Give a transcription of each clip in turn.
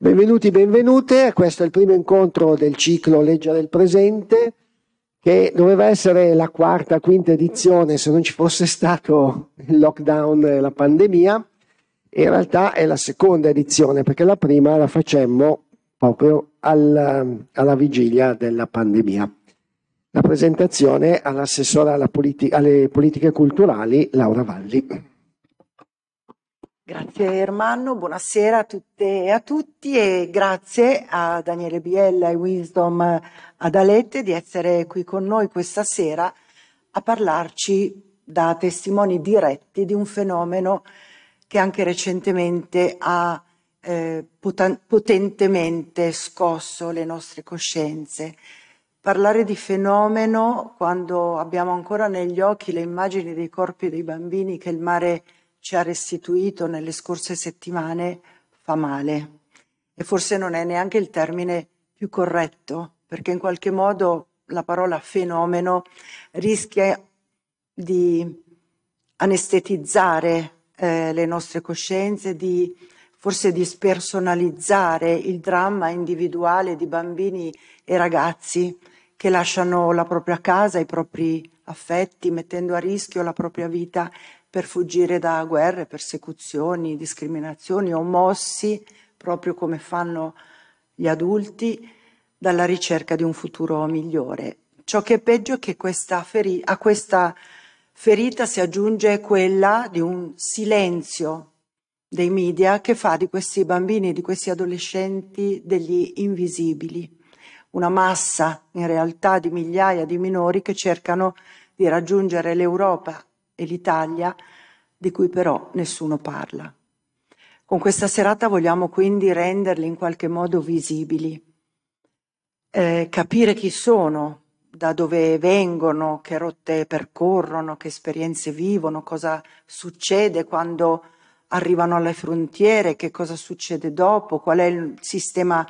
Benvenuti, benvenute, questo è il primo incontro del ciclo Legge del Presente che doveva essere la quarta, quinta edizione se non ci fosse stato il lockdown e la pandemia. In realtà è la seconda edizione perché la prima la facemmo proprio al, alla vigilia della pandemia. La presentazione all'assessore alla politi- alle politiche culturali Laura Valli. Grazie eh, Ermanno, buonasera a tutte e a tutti e grazie a Daniele Biella e Wisdom eh, Adalette di essere qui con noi questa sera a parlarci da testimoni diretti di un fenomeno che anche recentemente ha eh, potentemente scosso le nostre coscienze. Parlare di fenomeno quando abbiamo ancora negli occhi le immagini dei corpi dei bambini che il mare ci ha restituito nelle scorse settimane fa male e forse non è neanche il termine più corretto perché in qualche modo la parola fenomeno rischia di anestetizzare eh, le nostre coscienze, di forse di spersonalizzare il dramma individuale di bambini e ragazzi che lasciano la propria casa, i propri affetti, mettendo a rischio la propria vita per fuggire da guerre, persecuzioni, discriminazioni o mossi, proprio come fanno gli adulti, dalla ricerca di un futuro migliore. Ciò che è peggio è che questa feri- a questa ferita si aggiunge quella di un silenzio dei media che fa di questi bambini e di questi adolescenti degli invisibili, una massa in realtà di migliaia di minori che cercano di raggiungere l'Europa e l'Italia di cui però nessuno parla. Con questa serata vogliamo quindi renderli in qualche modo visibili, eh, capire chi sono, da dove vengono, che rotte percorrono, che esperienze vivono, cosa succede quando arrivano alle frontiere, che cosa succede dopo, qual è il sistema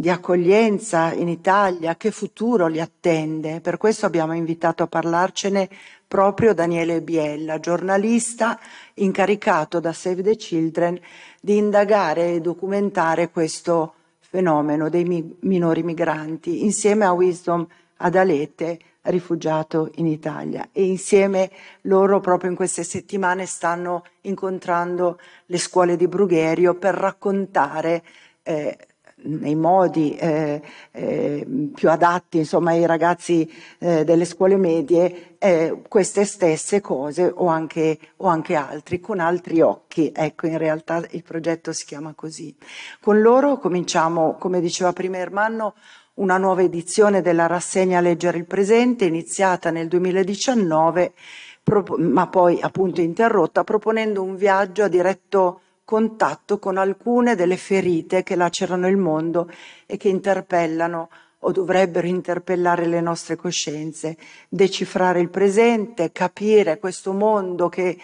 di accoglienza in Italia, che futuro li attende. Per questo abbiamo invitato a parlarcene proprio Daniele Biella, giornalista incaricato da Save the Children di indagare e documentare questo fenomeno dei mi- minori migranti, insieme a Wisdom Adalete, rifugiato in Italia e insieme loro proprio in queste settimane stanno incontrando le scuole di Brugherio per raccontare eh, nei modi eh, eh, più adatti insomma, ai ragazzi eh, delle scuole medie eh, queste stesse cose o anche, o anche, altri, con altri occhi. Ecco, in realtà il progetto si chiama così. Con loro cominciamo, come diceva prima Ermanno, una nuova edizione della rassegna Leggere il Presente, iniziata nel 2019, ma poi appunto interrotta, proponendo un viaggio a diretto contatto con alcune delle ferite che lacerano il mondo e che interpellano o dovrebbero interpellare le nostre coscienze, decifrare il presente, capire questo mondo che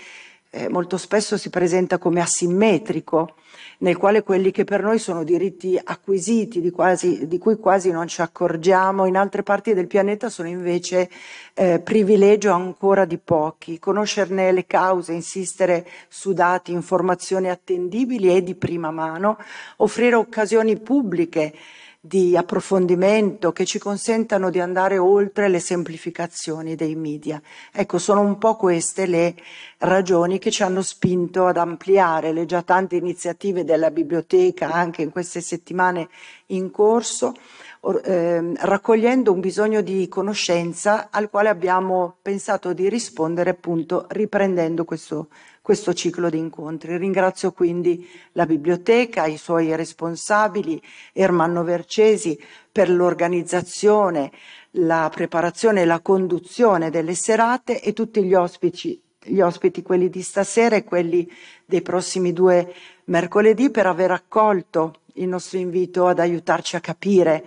eh, molto spesso si presenta come asimmetrico, nel quale quelli che per noi sono diritti acquisiti, di, quasi, di cui quasi non ci accorgiamo, in altre parti del pianeta sono invece eh, privilegio ancora di pochi. Conoscerne le cause, insistere su dati, informazioni attendibili e di prima mano, offrire occasioni pubbliche di approfondimento che ci consentano di andare oltre le semplificazioni dei media. Ecco, sono un po' queste le ragioni che ci hanno spinto ad ampliare le già tante iniziative della biblioteca anche in queste settimane in corso, eh, raccogliendo un bisogno di conoscenza al quale abbiamo pensato di rispondere appunto riprendendo questo questo ciclo di incontri. Ringrazio quindi la biblioteca, i suoi responsabili, Ermanno Vercesi, per l'organizzazione, la preparazione e la conduzione delle serate e tutti gli ospiti, gli ospiti, quelli di stasera e quelli dei prossimi due mercoledì, per aver accolto il nostro invito ad aiutarci a capire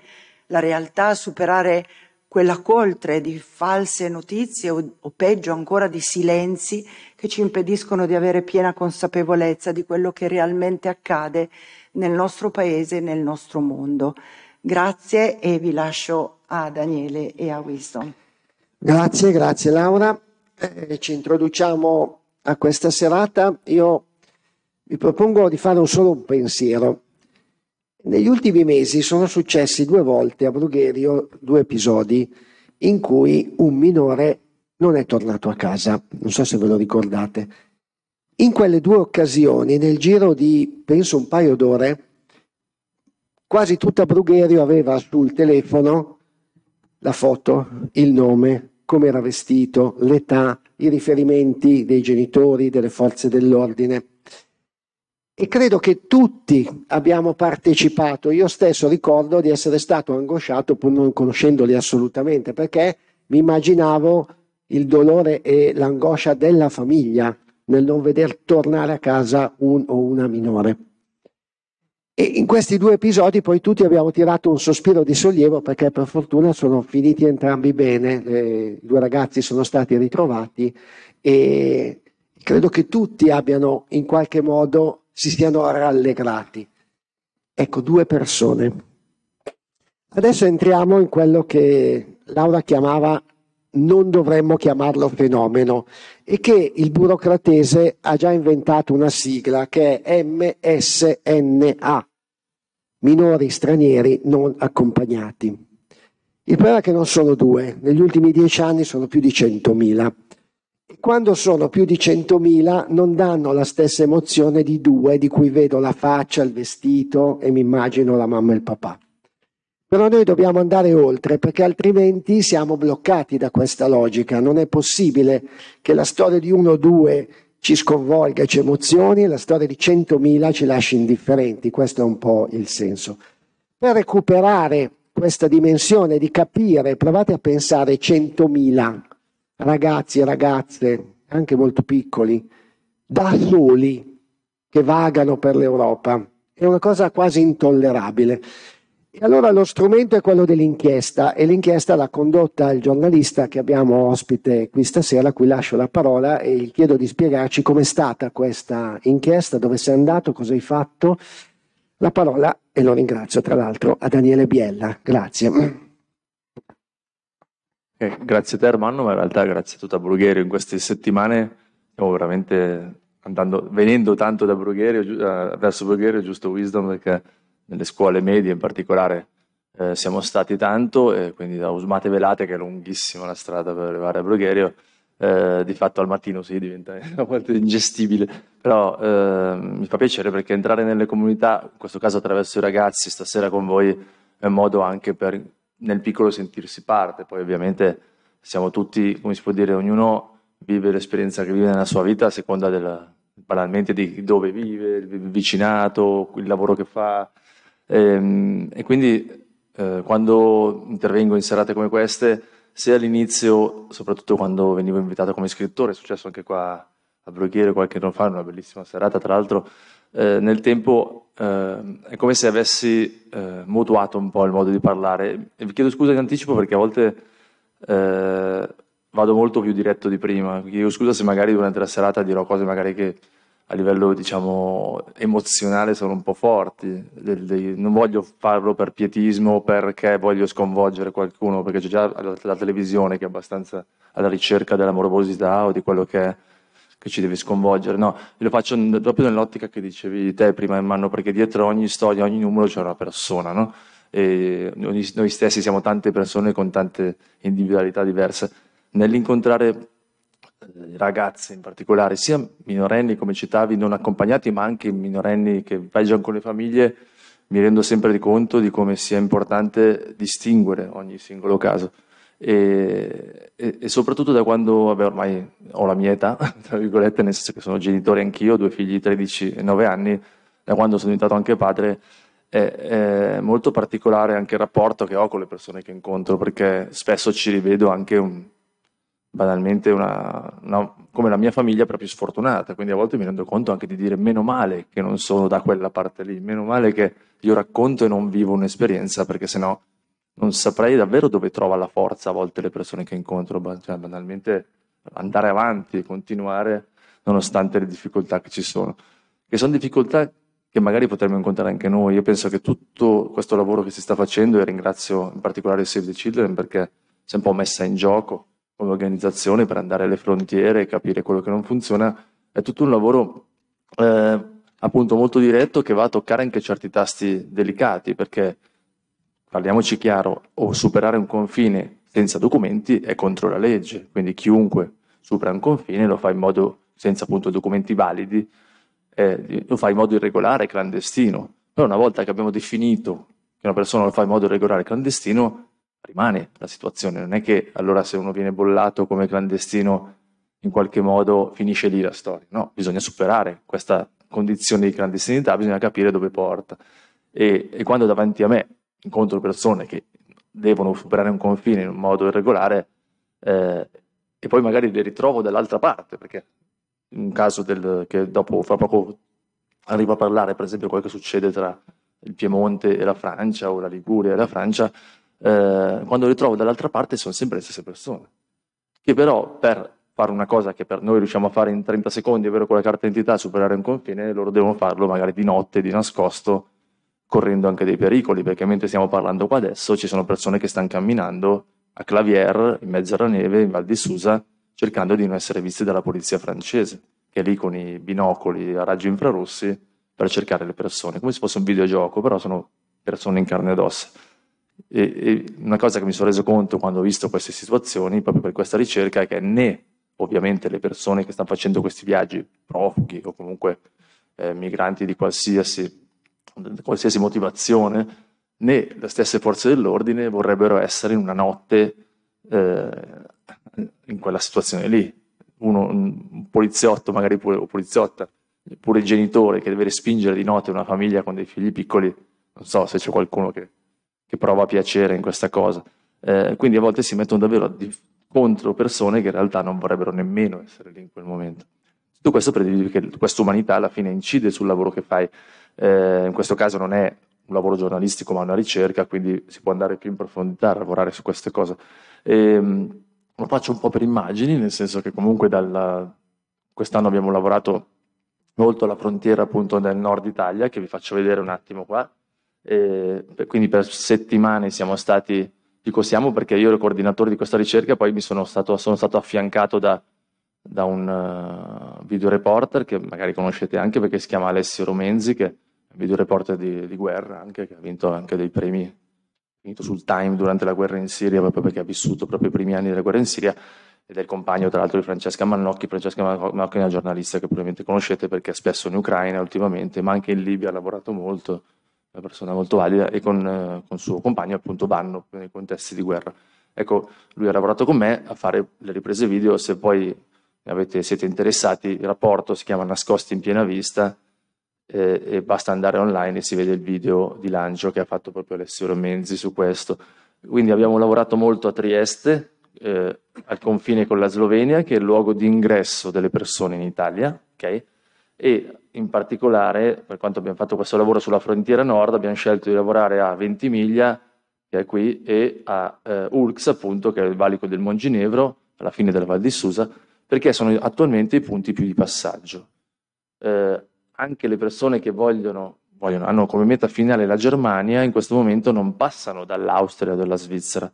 la realtà, a superare quella coltre di false notizie o, o, peggio ancora di silenzi che ci impediscono di avere piena consapevolezza di quello che realmente accade nel nostro paese e nel nostro mondo. Grazie e vi lascio a Daniele e a Wisdom. Grazie, grazie Laura. Eh, ci introduciamo a questa serata. Io vi propongo di fare un solo un pensiero negli ultimi mesi sono successi due volte a Brugherio due episodi in cui un minore non è tornato a casa, non so se ve lo ricordate. In quelle due occasioni, nel giro di penso un paio d'ore, quasi tutta Brugherio aveva sul telefono la foto, il nome, come era vestito, l'età, i riferimenti dei genitori, delle forze dell'ordine e credo che tutti abbiamo partecipato. Io stesso ricordo di essere stato angosciato pur non conoscendoli assolutamente, perché mi immaginavo il dolore e l'angoscia della famiglia nel non veder tornare a casa un o una minore. E in questi due episodi poi tutti abbiamo tirato un sospiro di sollievo perché per fortuna sono finiti entrambi bene, Le, i due ragazzi sono stati ritrovati e credo che tutti abbiano in qualche modo si siano rallegrati. Ecco, due persone. Adesso entriamo in quello che Laura chiamava non dovremmo chiamarlo fenomeno e che il burocratese ha già inventato una sigla che è MSNA, minori stranieri non accompagnati. Il problema è che non sono due, negli ultimi dieci anni sono più di 100.000 quando sono più di 100.000 non danno la stessa emozione di due di cui vedo la faccia, il vestito e mi immagino la mamma e il papà. Però noi dobbiamo andare oltre perché altrimenti siamo bloccati da questa logica. Non è possibile che la storia di uno o due ci sconvolga e ci emozioni e la storia di 100.000 ci lasci indifferenti. Questo è un po' il senso. Per recuperare questa dimensione di capire, provate a pensare 100.000 ragazzi e ragazze, anche molto piccoli, da soli, che vagano per l'Europa. È una cosa quasi intollerabile. E allora lo strumento è quello dell'inchiesta e l'inchiesta l'ha condotta il giornalista che abbiamo ospite qui stasera, a cui lascio la parola e gli chiedo di spiegarci com'è stata questa inchiesta, dove sei andato, cosa hai fatto. La parola, e lo ringrazio tra l'altro, a Daniele Biella. Grazie. Eh, grazie a te Armando, ma in realtà grazie a tutta Brugherio. In queste settimane stiamo veramente andando, venendo tanto da Brugherio, uh, verso Brugherio, giusto Wisdom, perché nelle scuole medie in particolare eh, siamo stati tanto, e quindi da Usmate Velate, che è lunghissima la strada per arrivare a Brugherio, eh, di fatto al mattino si sì, diventa a volte ingestibile, però ehm, mi fa piacere perché entrare nelle comunità, in questo caso attraverso i ragazzi, stasera con voi, è un modo anche per nel piccolo sentirsi parte, poi ovviamente siamo tutti, come si può dire, ognuno vive l'esperienza che vive nella sua vita a seconda del, banalmente di dove vive, il vicinato, il lavoro che fa e, ehm, e quindi eh, quando intervengo in serate come queste, sia all'inizio, soprattutto quando venivo invitato come scrittore, è successo anche qua a Brughiere qualche anno fa, una bellissima serata tra l'altro, eh, nel tempo eh, è come se avessi eh, mutuato un po' il modo di parlare. E vi chiedo scusa in anticipo perché a volte eh, vado molto più diretto di prima. Vi chiedo scusa se magari durante la serata dirò cose magari che a livello diciamo emozionale sono un po' forti. Del, dei, non voglio farlo per pietismo o perché voglio sconvolgere qualcuno, perché c'è già la, la televisione che è abbastanza alla ricerca della morbosità o di quello che è che ci deve sconvolgere, no, lo faccio proprio nell'ottica che dicevi te prima, Emmanno, perché dietro ogni storia, ogni numero c'è una persona, no? E noi stessi siamo tante persone con tante individualità diverse. Nell'incontrare eh, ragazze in particolare, sia minorenni come citavi, non accompagnati, ma anche minorenni che viaggiano con le famiglie, mi rendo sempre di conto di come sia importante distinguere ogni singolo caso. E, e, e, soprattutto da quando vabbè, ormai ho la mia età, tra virgolette, nel senso che sono genitore anch'io, due figli di 13 e 9 anni, da quando sono diventato anche padre, è, è, molto particolare anche il rapporto che ho con le persone che incontro, perché spesso ci rivedo anche un, banalmente una, una, come la mia famiglia proprio sfortunata, quindi a volte mi rendo conto anche di dire meno male che non sono da quella parte lì, meno male che io racconto e non vivo un'esperienza, perché sennò non saprei davvero dove trova la forza a volte le persone che incontro, cioè banalmente andare avanti, continuare nonostante le difficoltà che ci sono, che sono difficoltà che magari potremmo incontrare anche noi. Io penso che tutto questo lavoro che si sta facendo, e ringrazio in particolare Save the Children perché si è un po' messa in gioco come organizzazione per andare alle frontiere e capire quello che non funziona, è tutto un lavoro eh, appunto molto diretto che va a toccare anche certi tasti delicati, perché parliamoci chiaro, o superare un confine senza documenti è contro la legge, quindi chiunque supera un confine lo fa in modo senza appunto documenti validi, eh, lo fa in modo irregolare clandestino. Però una volta che abbiamo definito che una persona lo fa in modo irregolare clandestino, rimane la situazione, non è che allora se uno viene bollato come clandestino in qualche modo finisce lì la storia, no, bisogna superare questa condizione di clandestinità, bisogna capire dove porta. e, e quando davanti a me incontro persone che devono superare un confine in un modo irregolare eh, e poi magari le ritrovo dall'altra parte, perché un caso del, che dopo fra poco arrivo a parlare, per esempio quello che succede tra il Piemonte e la Francia o la Liguria e la Francia, eh, quando le ritrovo dall'altra parte sono sempre le stesse persone, che però per fare una cosa che per noi riusciamo a fare in 30 secondi, ovvero con la carta d'identità, superare un confine, loro devono farlo magari di notte, di nascosto, correndo anche dei pericoli, perché mentre stiamo parlando qua adesso ci sono persone che stanno camminando a Clavier, in mezzo alla neve, in Val di Susa, cercando di non essere viste dalla polizia francese, che è lì con i binocoli a raggi infrarossi per cercare le persone, come se fosse un videogioco, però sono persone in carne ed ossa. E, e una cosa che mi sono reso conto quando ho visto queste situazioni, proprio per questa ricerca, è che né ovviamente le persone che stanno facendo questi viaggi, profughi o comunque eh, migranti di qualsiasi qualsiasi motivazione, né le stesse forze dell'ordine vorrebbero essere in una notte eh, in quella situazione lì. Uno, un poliziotto, magari pure, o poliziotta, pure il genitore che deve respingere di notte una famiglia con dei figli piccoli, non so se c'è qualcuno che, che prova piacere in questa cosa. Eh, quindi a volte si mettono davvero di, contro persone che in realtà non vorrebbero nemmeno essere lì in quel momento. Tutto questo per dire che questa umanità alla fine incide sul lavoro che fai eh, in questo caso non è un lavoro giornalistico ma una ricerca, quindi si può andare più in profondità a lavorare su queste cose. E, ehm, lo faccio un po' per immagini, nel senso che comunque dalla... quest'anno abbiamo lavorato molto alla frontiera appunto del nord Italia, che vi faccio vedere un attimo qua. E, eh, quindi per settimane siamo stati, dico siamo perché io ero coordinatore di questa ricerca, poi sono stato, sono stato affiancato da da un uh, eh, videoreporter che magari conoscete anche perché si chiama Alessio Romenzi, che è un videoreporter di, di guerra, anche, che ha vinto anche dei premi vinto sul Time durante la guerra in Siria, proprio perché ha vissuto proprio i primi anni della guerra in Siria, ed è il compagno tra l'altro di Francesca Mannocchi. Francesca Mannocchi è una giornalista che probabilmente conoscete perché è spesso in Ucraina ultimamente, ma anche in Libia ha lavorato molto, è una persona molto valida, e con, eh, con suo compagno appunto vanno nei contesti di guerra. Ecco, lui ha lavorato con me a fare le riprese video, se poi avete, siete interessati, il rapporto si chiama Nascosti in piena vista eh, e basta andare online e si vede il video di lancio che ha fatto proprio Alessio Romenzi su questo. Quindi abbiamo lavorato molto a Trieste, eh, al confine con la Slovenia, che è il luogo di ingresso delle persone in Italia, okay? e in particolare, per quanto abbiamo fatto questo lavoro sulla frontiera nord, abbiamo scelto di lavorare a Ventimiglia, che è qui, e a eh, Urx, appunto, che è il valico del Monginevro, alla fine della Val di Susa, perché sono attualmente i punti più di passaggio. Eh, anche le persone che vogliono, vogliono, hanno come meta finale la Germania, in questo momento non passano dall'Austria o dalla Svizzera,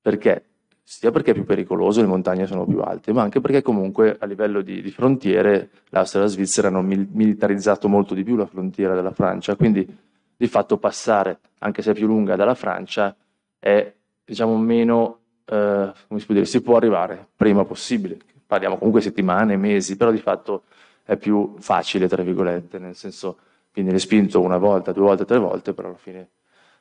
perché? Sia perché è più pericoloso, le montagne sono più alte, ma anche perché comunque a livello di, di frontiere l'Austria e la Svizzera hanno mil- militarizzato molto di più la frontiera della Francia, quindi di fatto passare, anche se è più lunga, dalla Francia è diciamo meno, eh, come si può dire, si può arrivare prima possibile, parliamo comunque settimane, mesi, però di fatto è più facile, tra virgolette, nel senso viene respinto una volta, due volte, tre volte, però alla fine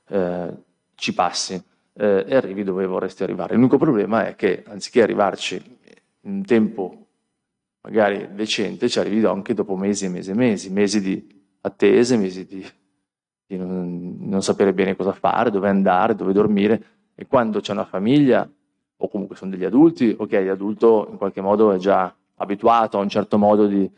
eh, ci passi eh, e arrivi dove vorresti arrivare. L'unico problema è che anziché arrivarci in tempo magari decente, ci arrivi anche dopo mesi e mesi e mesi, mesi di attese, mesi di, di non, non sapere bene cosa fare, dove andare, dove dormire e quando c'è una famiglia o comunque sono degli adulti, ok, l'adulto in qualche modo è già abituato a un certo modo di,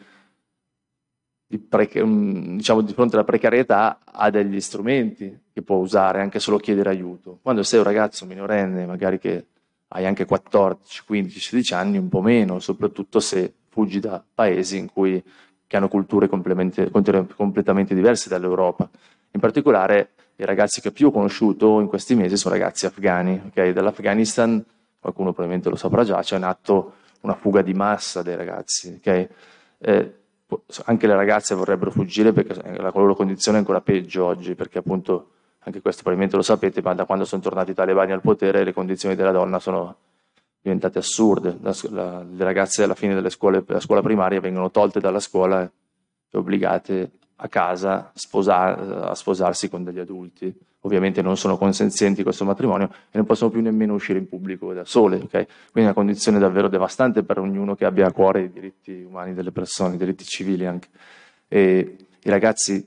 di pre, diciamo di fronte alla precarietà ha degli strumenti che può usare, anche solo chiedere aiuto. Quando sei un ragazzo minorenne, magari che hai anche 14, 15, 16 anni, un po' meno, soprattutto se fuggi da paesi in cui, che hanno culture completamente diverse dall'Europa. In particolare i ragazzi che più ho conosciuto in questi mesi sono ragazzi afghani, okay? dall'Afghanistan qualcuno probabilmente lo saprà già, c'è in atto una fuga di massa dei ragazzi. Okay? Eh, anche le ragazze vorrebbero fuggire perché la loro condizione è ancora peggio oggi, perché appunto, anche questo probabilmente lo sapete, ma da quando sono tornati i talebani al potere le condizioni della donna sono diventate assurde. La, la, le ragazze alla fine della scuola primaria vengono tolte dalla scuola e obbligate a casa a, a sposarsi con degli adulti ovviamente non sono consenzienti a questo matrimonio e non possono più nemmeno uscire in pubblico da sole. Okay? Quindi è una condizione davvero devastante per ognuno che abbia a cuore i diritti umani delle persone, i diritti civili anche. E I ragazzi,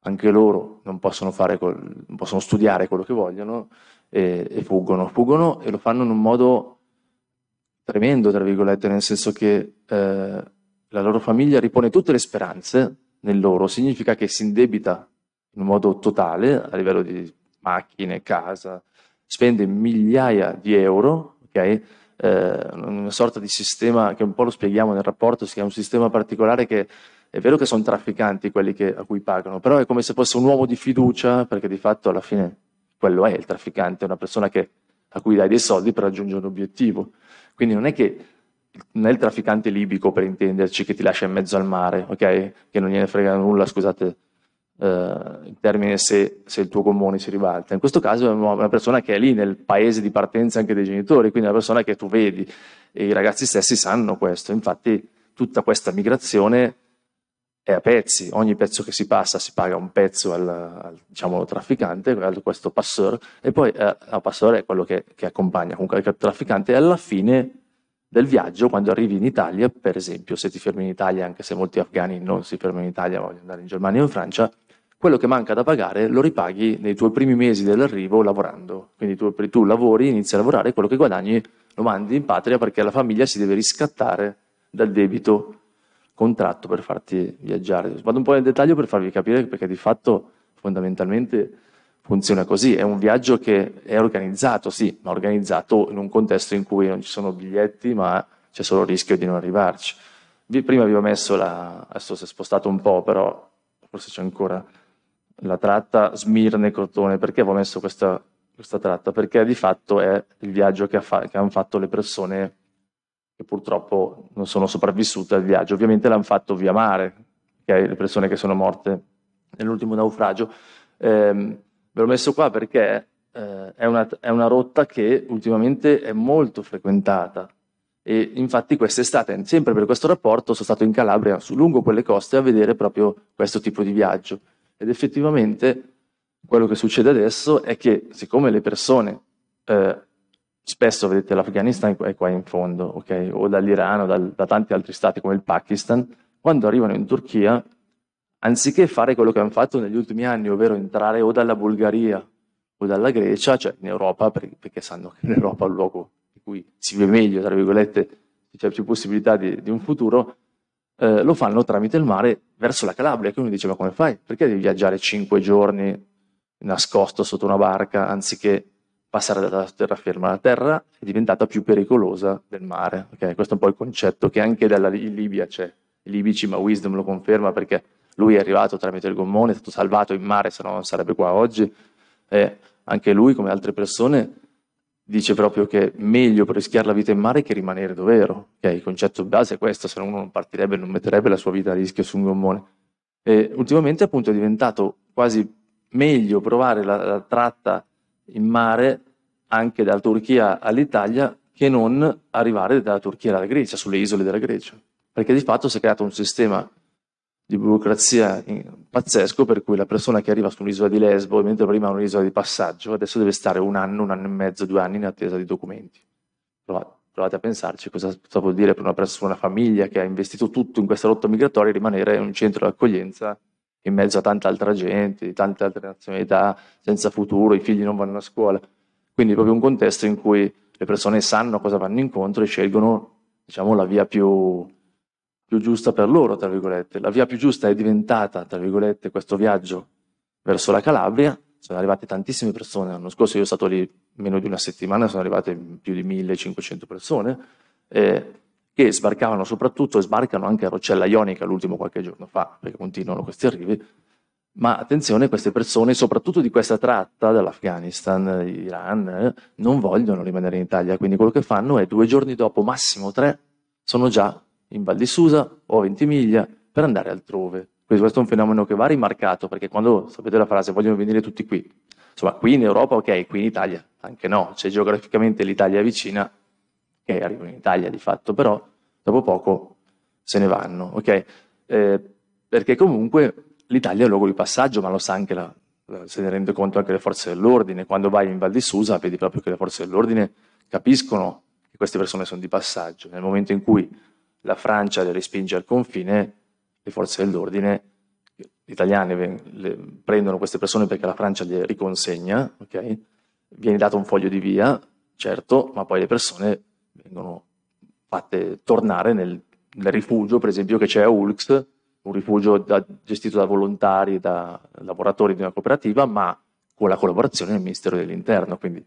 anche loro, non possono, col, non possono studiare quello che vogliono e, e fuggono. Fuggono e lo fanno in un modo tremendo, tra virgolette, nel senso che eh, la loro famiglia ripone tutte le speranze nel loro, significa che si indebita in modo totale a livello di macchine, casa, spende migliaia di euro, okay? eh, una sorta di sistema che un po' lo spieghiamo nel rapporto, si chiama un sistema particolare che è vero che sono trafficanti quelli che, a cui pagano, però è come se fosse un uomo di fiducia, perché di fatto alla fine quello è il trafficante, una persona che, a cui dai dei soldi per raggiungere un obiettivo. Quindi non è che non è il trafficante libico per intenderci che ti lascia in mezzo al mare, okay? Che non gliene frega nulla, scusate eh, in termine se, se, il tuo gommone si ribalta. In questo caso è una persona che è lì nel paese di partenza anche dei genitori, quindi è una persona che tu vedi e i ragazzi stessi sanno questo. Infatti tutta questa migrazione è a pezzi, ogni pezzo che si passa si paga un pezzo al, al diciamo, trafficante, al, questo passore, e poi eh, il passore è quello che, che accompagna comunque il trafficante e alla fine del viaggio, quando arrivi in Italia, per esempio, se ti fermi in Italia, anche se molti afghani non si fermano in Italia, vogliono andare in Germania o in Francia, quello che manca da pagare lo ripaghi nei tuoi primi mesi dell'arrivo lavorando. Quindi tu, tu lavori, inizi a lavorare, quello che guadagni lo mandi in patria perché la famiglia si deve riscattare dal debito contratto per farti viaggiare. Vado un po' nel dettaglio per farvi capire perché di fatto fondamentalmente funziona così. È un viaggio che è organizzato, sì, ma organizzato in un contesto in cui non ci sono biglietti, ma c'è solo il rischio di non arrivarci. Prima vi ho messo la... adesso si è spostato un po', però forse c'è ancora la tratta Smirne-Crotone, perché avevo messo questa, questa, tratta? Perché di fatto è il viaggio che, fa, che hanno fatto le persone che purtroppo non sono sopravvissute al viaggio. Ovviamente l'hanno fatto via mare, okay? le persone che sono morte nell'ultimo naufragio. Eh, ve l'ho messo qua perché eh, è, una, è una rotta che ultimamente è molto frequentata. E infatti quest'estate, sempre per questo rapporto, sono stato in Calabria, su lungo quelle coste, a vedere proprio questo tipo di viaggio. Ed effettivamente quello che succede adesso è che siccome le persone, eh, spesso vedete l'Afghanistan è qua in fondo, okay? o dall'Iran o dal, da tanti altri stati come il Pakistan, quando arrivano in Turchia, anziché fare quello che hanno fatto negli ultimi anni, ovvero entrare o dalla Bulgaria o dalla Grecia, cioè in Europa, perché sanno che l'Europa è un luogo in cui si vive meglio, tra virgolette, c'è più possibilità di, di un futuro, eh, lo fanno tramite il mare verso la Calabria. Che uno dice: Ma come fai? Perché devi viaggiare cinque giorni nascosto sotto una barca anziché passare dalla terraferma? La terra è diventata più pericolosa del mare. Okay? Questo è un po' il concetto che anche dalla, in Libia c'è. I libici, ma Wisdom lo conferma perché lui è arrivato tramite il gommone, è stato salvato in mare, se no non sarebbe qua oggi. E anche lui, come altre persone, dice proprio che è meglio rischiare la vita in mare che rimanere dove ero. Okay? Il concetto base è questo, se no uno non partirebbe, non metterebbe la sua vita a rischio su un gommone. E ultimamente appunto è diventato quasi meglio provare la, la tratta in mare anche dalla Turchia all'Italia che non arrivare dalla Turchia alla Grecia, sulle isole della Grecia. Perché di fatto si è creato un sistema di burocrazia eh, pazzesco per cui la persona che arriva su un'isola di Lesbo, mentre prima era un'isola di passaggio, adesso deve stare un anno, un anno e mezzo, due anni in attesa di documenti. Provate, provate a pensarci cosa, cosa vuol dire per una persona, una famiglia che ha investito tutto in questa rotta migratoria rimanere in un centro di accoglienza in mezzo a tanta altra gente, di tante altre nazionalità, senza futuro, i figli non vanno a scuola. Quindi è proprio un contesto in cui le persone sanno cosa vanno incontro e scelgono diciamo, la via più, più giusta per loro, tra virgolette. La via più giusta è diventata, tra virgolette, questo viaggio verso la Calabria. Sono arrivate tantissime persone. L'anno scorso io sono stato lì meno di una settimana, sono arrivate più di 1500 persone, eh, che sbarcavano soprattutto, e sbarcano anche a Roccella Ionica l'ultimo qualche giorno fa, perché continuano questi arrivi. Ma attenzione, queste persone, soprattutto di questa tratta dall'Afghanistan, Iran, eh, non vogliono rimanere in Italia, quindi quello che fanno è due giorni dopo, massimo tre, sono già in Val di Susa o a Ventimiglia per andare altrove. Quindi questo è un fenomeno che va rimarcato, perché quando sapete la frase vogliono venire tutti qui, insomma qui in Europa ok, qui in Italia anche no, c'è cioè, geograficamente l'Italia vicina, che okay, arrivano in Italia di fatto, però dopo poco se ne vanno, ok? Eh, perché comunque l'Italia è un luogo di passaggio, ma lo sa anche la, se ne rende conto anche le forze dell'ordine. Quando vai in Val di Susa vedi proprio che le forze dell'ordine capiscono che queste persone sono di passaggio. Nel momento in cui la Francia le respinge al confine, le forze dell'ordine italiane le, prendono queste persone perché la Francia le riconsegna, okay? viene dato un foglio di via, certo, ma poi le persone vengono fatte tornare nel, nel rifugio, per esempio, che c'è a Ulx, un rifugio da, gestito da volontari, da lavoratori di una cooperativa, ma con la collaborazione del Ministero dell'Interno. Quindi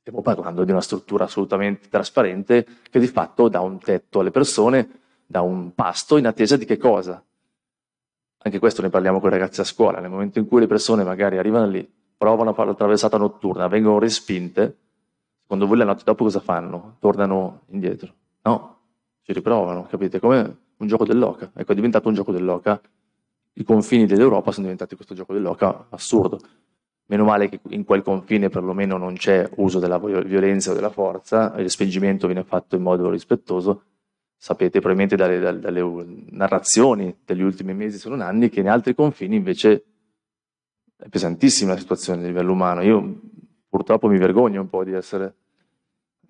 stiamo parlando di una struttura assolutamente trasparente che di fatto dà un tetto alle persone da un pasto in attesa di che cosa? Anche questo ne parliamo con i ragazzi a scuola, nel momento in cui le persone magari arrivano lì, provano a fare la traversata notturna, vengono respinte, secondo voi la notte dopo cosa fanno? Tornano indietro? No, ci riprovano, capite? Come un gioco dell'oca. Ecco, è diventato un gioco dell'oca. I confini dell'Europa sono diventati questo gioco dell'oca assurdo. Meno male che in quel confine perlomeno non c'è uso della violenza o della forza, il respingimento viene fatto in modo rispettoso, sapete probabilmente dalle, dalle, dalle, narrazioni degli ultimi mesi, se non anni, che in altri confini invece è pesantissima la situazione a livello umano. Io purtroppo mi vergogno un po' di essere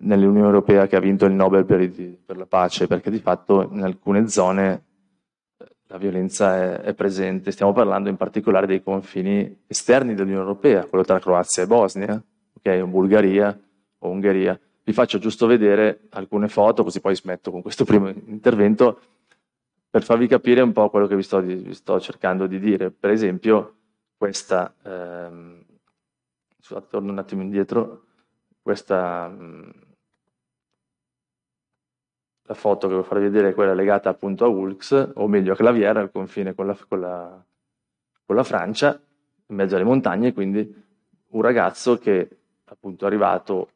nell'Unione Europea che ha vinto il Nobel per, il, per la pace, perché di fatto in alcune zone eh, la violenza è, è, presente. Stiamo parlando in particolare dei confini esterni dell'Unione Europea, quello tra Croazia e Bosnia, okay, o Bulgaria o Ungheria vi faccio giusto vedere alcune foto, così poi smetto con questo primo intervento, per farvi capire un po' quello che vi sto, vi sto cercando di dire. Per esempio, questa, ehm, scusate, torno un attimo indietro, questa, mh, mm, la foto che vi farò vedere è quella legata appunto a Wilkes, o meglio a Clavier, al confine con la, con la, con la Francia, in mezzo alle montagne, quindi un ragazzo che appunto è arrivato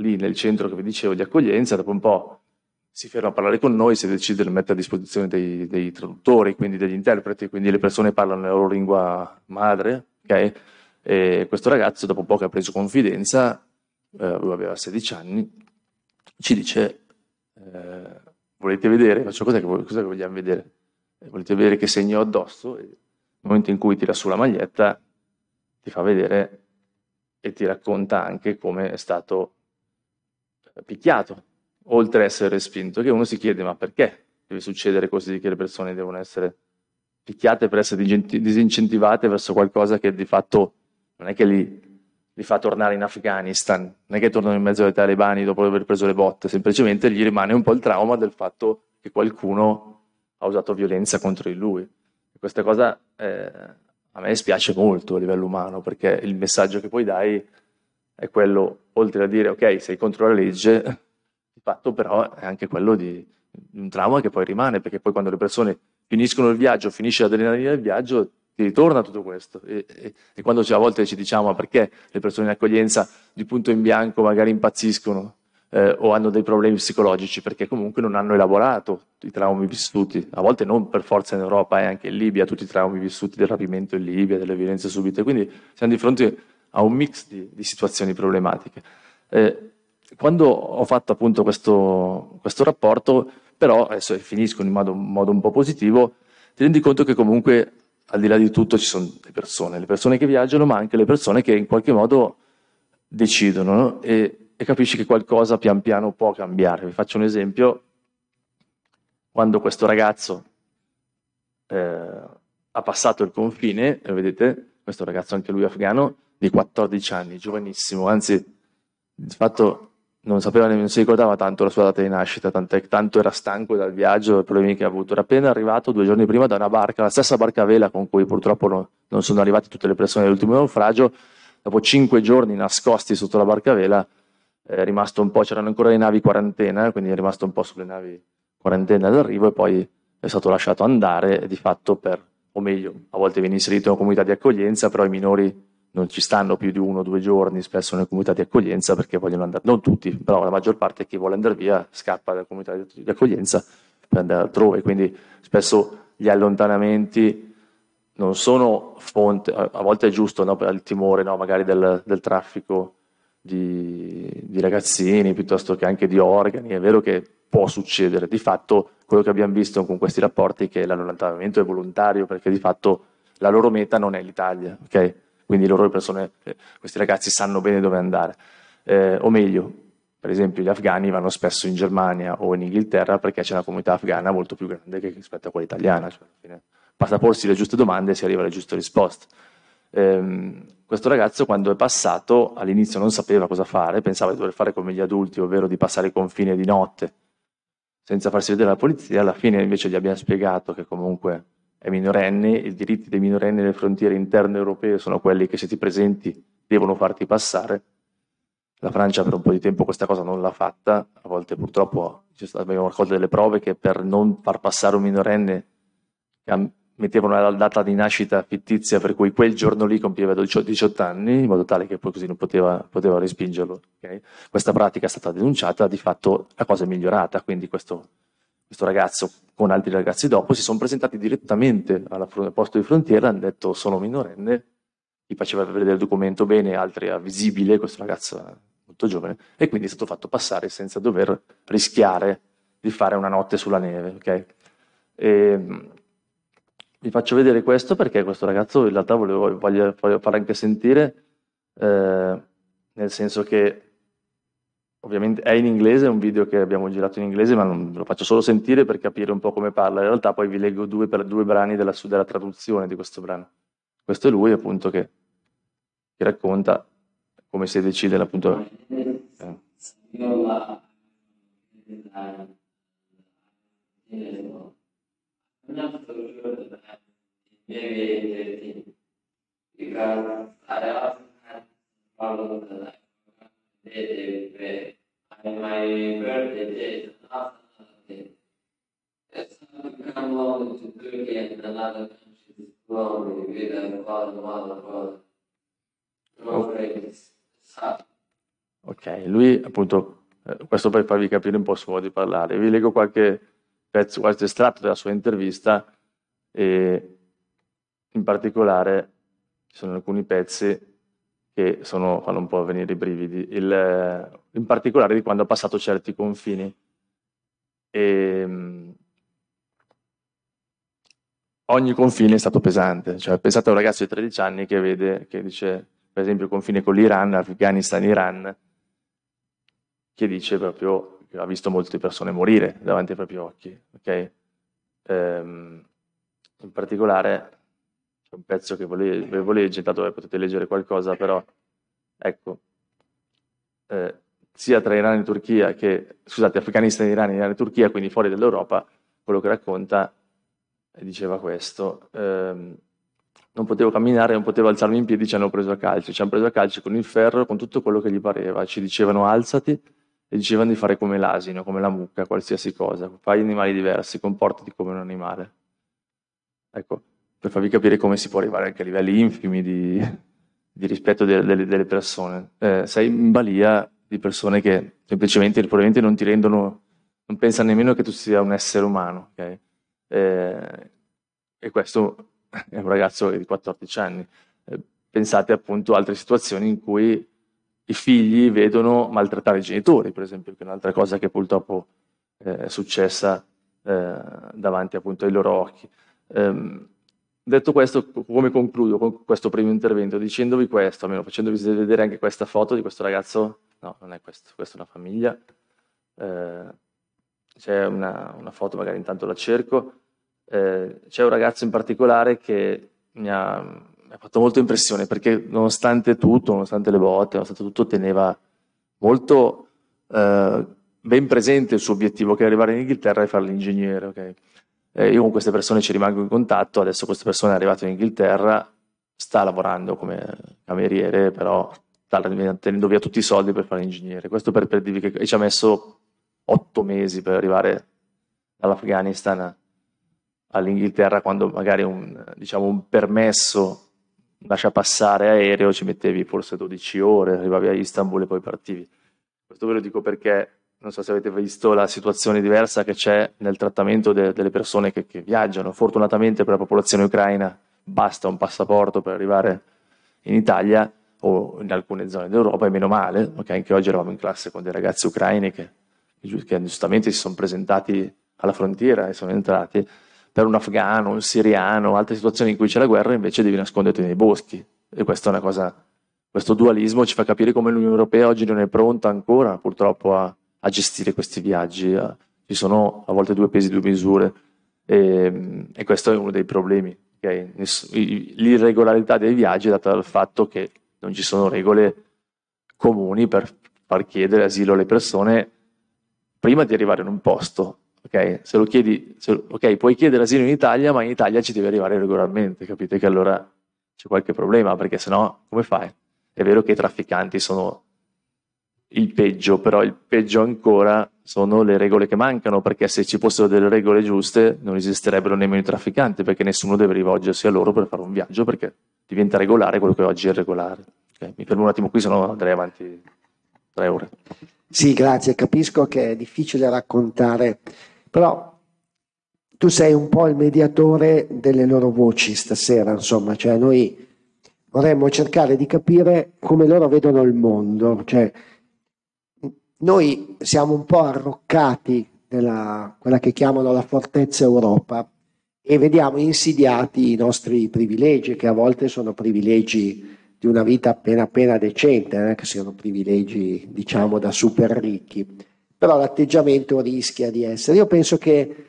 lì nel centro che vi dicevo di accoglienza, dopo un po' si ferma a parlare con noi, si decide di mettere a disposizione dei, dei, traduttori, quindi degli interpreti, quindi le persone parlano la loro lingua madre, ok? E questo ragazzo, dopo poco ha preso confidenza, eh, lui aveva 16 anni, ci dice, eh, volete vedere? Faccio, cosa che, cos'è che vogliamo vedere? Eh, volete vedere che segno ho addosso? E nel momento in cui tira su la maglietta, ti fa vedere e ti racconta anche come è stato picchiato, oltre a essere respinto, che uno si chiede ma perché deve succedere così che le persone devono essere picchiate per essere disincentivate verso qualcosa che di fatto non è che li, li fa tornare in Afghanistan, non è che tornano in mezzo ai talebani dopo aver preso le botte, semplicemente gli rimane un po' il trauma del fatto che qualcuno ha usato violenza contro di lui. E questa cosa eh, a me spiace molto a livello umano perché il messaggio che poi dai è quello, oltre a dire ok, sei contro la legge, di fatto però è anche quello di, di un trauma che poi rimane, perché poi quando le persone finiscono il viaggio, finisce l'adrenalina del viaggio, ti ritorna tutto questo. E, e, e quando cioè a volte ci diciamo ma perché le persone in accoglienza di punto in bianco magari impazziscono, eh, o hanno dei problemi psicologici perché comunque non hanno elaborato i traumi vissuti, a volte non per forza in Europa e eh, anche in Libia, tutti i traumi vissuti del rapimento in Libia, delle violenze subite. Quindi siamo di fronte A a un mix di, di situazioni problematiche. Eh, quando ho fatto appunto questo, questo, rapporto, però adesso eh, finisco in modo, modo un po' positivo, ti rendi conto che comunque al di là di tutto ci sono le persone, le persone che viaggiano, ma anche le persone che in qualche modo decidono no? e, e, capisci che qualcosa pian piano può cambiare. Vi faccio un esempio, quando questo ragazzo eh, ha passato il confine, eh, vedete, questo ragazzo anche lui afghano, di 14 anni, giovanissimo, anzi di fatto non sapeva nemmeno, non si ricordava tanto la sua data di nascita, tanto era stanco dal viaggio e i problemi che ha avuto. Era appena arrivato due giorni prima da una barca, la stessa barca vela con cui purtroppo non, non sono arrivate tutte le persone dell'ultimo naufragio. Dopo cinque giorni nascosti sotto la barca vela, è rimasto un po', c'erano ancora le navi quarantena, eh, quindi è rimasto un po' sulle navi quarantena all'arrivo e poi è stato lasciato andare di fatto per, o meglio, a volte viene inserito in una comunità di accoglienza, però i minori non ci stanno più di uno o due giorni spesso nelle comunità di accoglienza perché vogliono andare, non tutti, però la maggior parte chi vuole andare via scappa dalla comunità di accoglienza per andare altrove, quindi spesso gli allontanamenti non sono fonte, a volte è giusto no, il timore no, magari del, del traffico di, di, ragazzini piuttosto che anche di organi, è vero che può succedere, di fatto quello che abbiamo visto con questi rapporti è che l'allontanamento è volontario perché di fatto la loro meta non è l'Italia, okay? quindi loro le persone, eh, questi ragazzi sanno bene dove andare. Eh, o meglio, per esempio gli afghani vanno spesso in Germania o in Inghilterra perché c'è una comunità afghana molto più grande rispetto a quella italiana. Cioè, basta porsi le giuste domande e si arriva alle giuste risposte. Eh, questo ragazzo quando è passato all'inizio non sapeva cosa fare, pensava di dover fare come gli adulti, ovvero di passare il confine di notte senza farsi vedere la polizia, alla fine invece gli abbiamo spiegato che comunque è minorenne, i diritti dei minorenni nelle frontiere interne europee sono quelli che se ti presenti devono farti passare. La Francia per un po' di tempo questa cosa non l'ha fatta, a volte purtroppo abbiamo raccolto delle prove che per non far passare un minorenne mettevano la data di nascita fittizia per cui quel giorno lì compieva 18 anni, in modo tale che poi così non poteva, poteva respingerlo. Okay? Questa pratica è stata denunciata, di fatto la cosa è migliorata, quindi questo questo ragazzo con altri ragazzi dopo si sono presentati direttamente al posto di frontiera, hanno detto sono minorenne, gli faceva vedere il documento bene, altri era visibile, questo ragazzo molto giovane, e quindi è stato fatto passare senza dover rischiare di fare una notte sulla neve. Okay? E, ehm, vi faccio vedere questo perché questo ragazzo in realtà volevo, voglio, voglio far anche sentire, eh, nel senso che ovviamente è in inglese, è un video che abbiamo girato in inglese, ma non, lo faccio solo sentire per capire un po' come parla. In realtà poi vi leggo due, due brani della, della, traduzione di questo brano. Questo è lui appunto che, che racconta come si decide appunto... Eh. Maybe 13 because I also had problems that they pray. And my birthday day is another day. That's how we come along to Turkey and another country's glory with our father, mother, father. No praise. Ok, lui appunto, eh, questo per farvi capire un po' il suo modo di parlare. Vi leggo qualche pezzo, qualche estratto della sua intervista e in particolare ci sono alcuni pezzi che sono, fanno un po' venire i brividi, il, in particolare di quando ha passato certi confini. E, ehm, ogni confine è stato pesante. Cioè, pensate a un ragazzo di 13 anni che vede, che dice, per esempio, il confine con l'Iran, Afghanistan, Iran, che dice proprio che ha visto molte persone morire davanti ai propri occhi. Okay? Ehm, in particolare, c'è un pezzo che volevo, volevo leggere, intanto potete leggere qualcosa, però ecco, eh, sia tra Iran e Turchia che, scusate, Afghanistan, Iran, Iran e Turchia, quindi fuori dall'Europa, quello che racconta eh, diceva questo. Ehm, non potevo camminare, non potevo alzarmi in piedi, ci hanno preso a calcio, ci hanno preso a calcio con il ferro, con tutto quello che gli pareva, ci dicevano alzati e dicevano di fare come l'asino, come la mucca, qualsiasi cosa, fai animali diversi, comportati come un animale. Ecco, per farvi capire come si può arrivare anche a livelli infimi di, di rispetto de, de, delle persone. Eh, sei in balia di persone che semplicemente probabilmente non ti rendono, non pensano nemmeno che tu sia un essere umano, ok? Eh, e questo è un ragazzo di 14 anni. Eh, pensate appunto a altre situazioni in cui i figli vedono maltrattare i genitori, per esempio, che è un'altra cosa che purtroppo eh, è successa eh, davanti appunto ai loro occhi. Um, Detto questo, come concludo con questo primo intervento? Dicendovi questo, almeno facendovi vedere anche questa foto di questo ragazzo, no, non è questo, questa è una famiglia, eh, c'è una, una, foto, magari intanto la cerco, eh, c'è un ragazzo in particolare che mi ha, mi ha, fatto molto impressione, perché nonostante tutto, nonostante le botte, nonostante tutto, teneva molto eh, ben presente il suo obiettivo, che è arrivare in Inghilterra e fare l'ingegnere, ok? Eh, io con queste persone ci rimango in contatto, adesso questa persona è arrivata in Inghilterra, sta lavorando come cameriere, però sta tenendo via tutti i soldi per fare ingegnere. Questo per, per dirvi che ci ha messo otto mesi per arrivare dall'Afghanistan all'Inghilterra quando magari un, diciamo, un permesso lascia passare aereo ci mettevi forse 12 ore, arrivavi a Istanbul e poi partivi. Questo ve lo dico perché non so se avete visto la situazione diversa che c'è nel trattamento de- delle persone che-, che viaggiano. Fortunatamente per la popolazione ucraina basta un passaporto per arrivare in Italia o in alcune zone d'Europa, e meno male, perché anche oggi eravamo in classe con dei ragazzi ucraini che, che, giustamente si sono presentati alla frontiera e sono entrati, per un afghano, un siriano, altre situazioni in cui c'è la guerra, invece devi nasconderti nei boschi. E questa è una cosa, questo dualismo ci fa capire come l'Unione Europea oggi non è pronta ancora, purtroppo, a, a gestire questi viaggi. Eh. Ci sono a volte due pesi, due misure e, ehm, e questo è uno dei problemi. Okay? L'irregolarità dei viaggi è data dal fatto che non ci sono regole comuni per far chiedere asilo alle persone prima di arrivare in un posto. Okay? Se lo chiedi, se, ok, puoi chiedere asilo in Italia, ma in Italia ci devi arrivare regolarmente, capite che allora c'è qualche problema, perché sennò come fai? È vero che i trafficanti sono il peggio, però il peggio ancora sono le regole che mancano, perché se ci fossero delle regole giuste non esisterebbero nemmeno i trafficanti, perché nessuno deve rivolgersi a loro per fare un viaggio, perché diventa regolare quello che oggi è regolare. Okay, mi fermo un attimo qui, se no andrei avanti tre ore. Sì, grazie, capisco che è difficile raccontare, però tu sei un po' il mediatore delle loro voci stasera, insomma, cioè noi vorremmo cercare di capire come loro vedono il mondo, cioè noi siamo un po' arroccati nella quella che chiamano la fortezza Europa e vediamo insidiati i nostri privilegi, che a volte sono privilegi di una vita appena appena decente, non eh, è che siano privilegi diciamo da super ricchi, però l'atteggiamento rischia di essere. Io penso che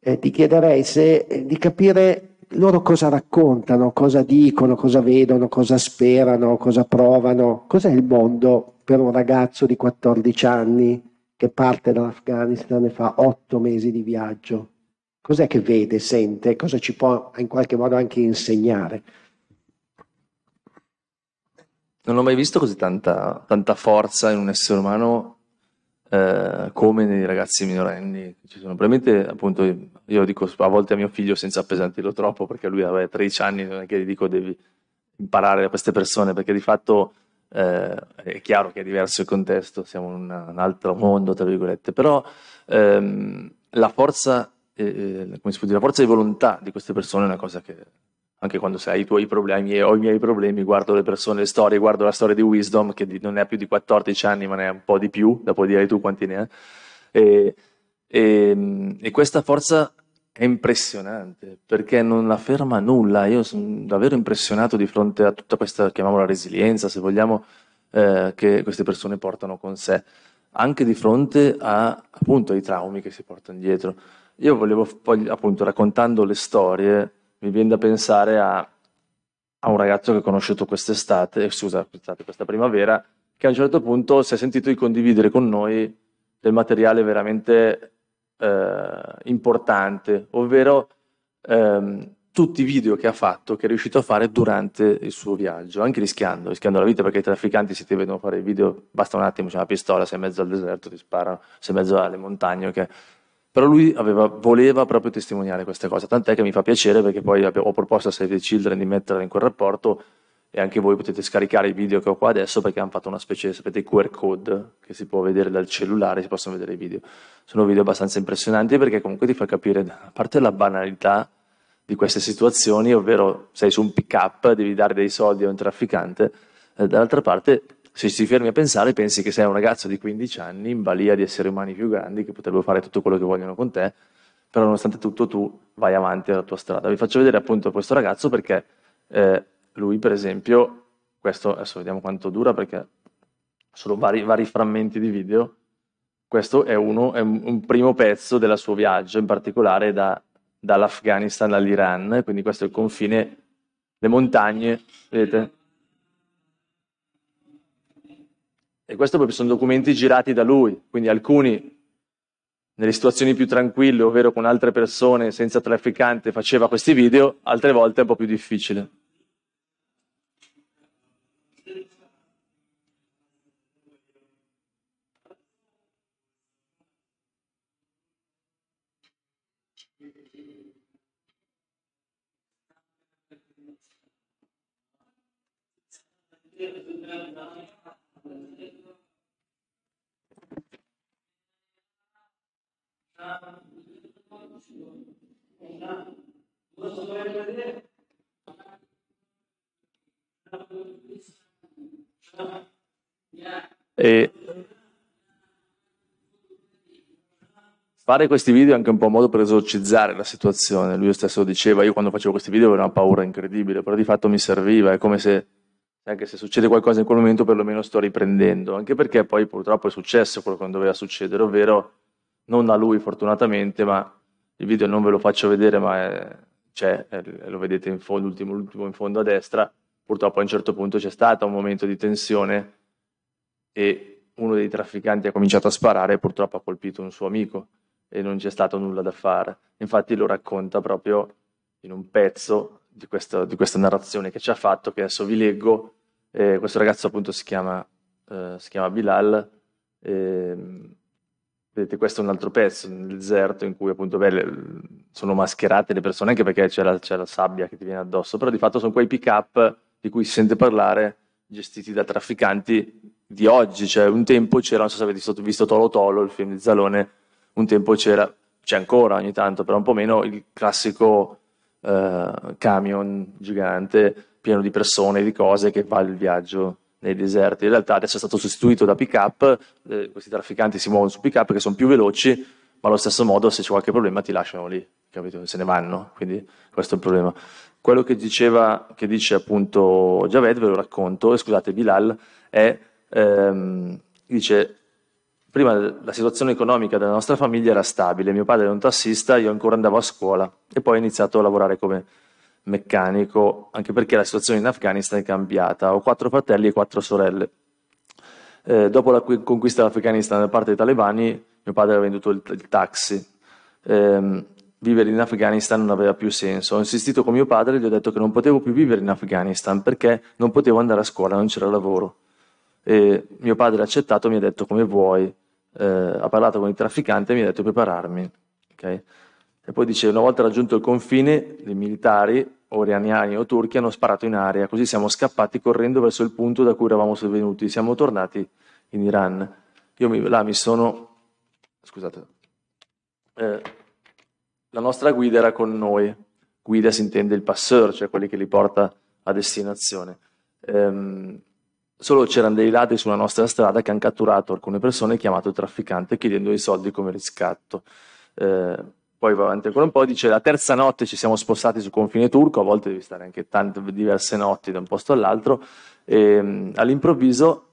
eh, ti chiederei se, eh, di capire loro cosa raccontano, cosa dicono, cosa vedono, cosa sperano, cosa provano, cos'è il mondo per un ragazzo di 14 anni che parte dall'Afghanistan e fa 8 mesi di viaggio? Cos'è che vede, sente, cosa ci può in qualche modo anche insegnare? Non ho mai visto così tanta, tanta forza in un essere umano eh, come nei ragazzi minorenni ci sono. Probabilmente, appunto, io dico a volte a mio figlio senza appesantirlo troppo, perché lui aveva 13 anni, non è che gli dico devi imparare da queste persone, perché di fatto eh, è chiaro che è diverso il contesto, siamo in una, un altro mondo, tra virgolette, però ehm, la, forza, eh, eh dire, la forza di volontà di queste persone è una cosa che anche quando sei i tuoi problemi, e ho i miei problemi, guardo le persone, le storie, guardo la storia di Wisdom che non ne ha più di 14 anni ma ne ha un po' di più, da puoi dire tu quanti ne ha, e, e, ehm, e questa forza è impressionante perché non la ferma nulla. Io sono davvero impressionato di fronte a tutta questa, chiamiamola resilienza, se vogliamo, eh, che queste persone portano con sé, anche di fronte a, appunto, ai traumi che si portano dietro. Io volevo, poi, appunto, raccontando le storie, mi viene da pensare a, a un ragazzo che ho conosciuto quest'estate, eh, scusa, questa primavera, che a un certo punto si è sentito di condividere con noi del materiale veramente eh, importante, ovvero ehm, tutti i video che ha fatto, che è riuscito a fare durante il suo viaggio, anche rischiando, rischiando la vita perché i trafficanti se ti vedono fare i video, basta un attimo, c'è una pistola, sei in mezzo al deserto, ti sparano, sei in mezzo alle montagne. Okay? Però lui aveva, voleva proprio testimoniare questa cosa, tant'è che mi fa piacere perché poi ho proposto a Save the Children di metterla in quel rapporto e anche voi potete scaricare i video che ho qua adesso perché hanno fatto una specie, sapete, QR code che si può vedere dal cellulare, si possono vedere i video. Sono video abbastanza impressionanti perché comunque ti fa capire, a parte la banalità di queste situazioni, ovvero sei su un pick-up, devi dare dei soldi a un trafficante, eh, dall'altra parte se si fermi a pensare pensi che sei un ragazzo di 15 anni in balia di esseri umani più grandi che potrebbero fare tutto quello che vogliono con te, però nonostante tutto tu vai avanti alla tua strada. Vi faccio vedere appunto questo ragazzo perché... Eh, lui, per esempio, questo adesso vediamo quanto dura perché sono vari, vari frammenti di video. Questo è, uno, è un, un, primo pezzo del suo viaggio, in particolare da, dall'Afghanistan all'Iran, quindi questo è il confine, le montagne, vedete? E questo proprio sono documenti girati da lui, quindi alcuni nelle situazioni più tranquille, ovvero con altre persone senza trafficante, faceva questi video, altre volte è un po' più difficile. E fare questi video è anche un po' un modo per esorcizzare la situazione. Lui stesso diceva, io quando facevo questi video avevo una paura incredibile, però di fatto mi serviva, è come se anche se succede qualcosa in quel momento perlomeno sto riprendendo, anche perché poi purtroppo è successo quello che non doveva succedere, ovvero non a lui fortunatamente, ma il video non ve lo faccio vedere, ma è, c'è, è, lo vedete in fondo, l'ultimo, l'ultimo in fondo a destra, purtroppo a un certo punto c'è stato un momento di tensione e uno dei trafficanti ha cominciato a sparare e purtroppo ha colpito un suo amico e non c'è stato nulla da fare. Infatti lo racconta proprio in un pezzo di, questo, di questa narrazione che ci ha fatto, che adesso vi leggo. Eh, questo ragazzo appunto si chiama, eh, si chiama Bilal. Eh, Vedete, questo è un altro pezzo nel deserto in cui appunto beh, sono mascherate le persone anche perché c'è la, c'è la, sabbia che ti viene addosso, però di fatto sono quei pick up di cui si sente parlare gestiti da trafficanti di oggi, cioè un tempo c'era, non so se avete visto Tolo Tolo, il film di Zalone, un tempo c'era, c'è ancora ogni tanto, però un po' meno il classico eh, camion gigante pieno di persone, di cose che fa il viaggio nei deserti. In realtà adesso è stato sostituito da pick-up, eh, questi trafficanti si muovono su pick-up che sono più veloci, ma allo stesso modo se c'è qualche problema ti lasciano lì, capito? se ne vanno, quindi questo è il problema. Quello che, diceva, che dice appunto Javed, ve lo racconto, e scusate Bilal, è, ehm, dice, prima la situazione economica della nostra famiglia era stabile, mio padre era un tassista, io ancora andavo a scuola e poi ho iniziato a lavorare come meccanico, anche perché la situazione in Afghanistan è cambiata. Ho quattro fratelli e quattro sorelle. Eh, dopo la conquista dell'Afghanistan da parte dei talebani, mio padre ha venduto il, il taxi. Eh, vivere in Afghanistan non aveva più senso. Ho insistito con mio padre e gli ho detto che non potevo più vivere in Afghanistan perché non potevo andare a scuola, non c'era lavoro. E mio padre ha accettato, mi ha detto come vuoi, eh, ha parlato con il trafficante e mi ha detto prepararmi. Okay? E poi dice, una volta raggiunto il confine, i militari, o iraniani o turchi, hanno sparato in aria, così siamo scappati correndo verso il punto da cui eravamo sovvenuti, siamo tornati in Iran. Io mi, là mi sono... scusate. Eh, la nostra guida era con noi, guida si intende il passeur, cioè quelli che li porta a destinazione. Ehm, solo c'erano dei ladri sulla nostra strada che hanno catturato alcune persone e chiamato il trafficante chiedendo i soldi come riscatto. Eh, poi va avanti ancora un po', dice la terza notte ci siamo spostati sul confine turco, a volte devi stare anche tante, diverse notti da un posto all'altro, e ehm, all'improvviso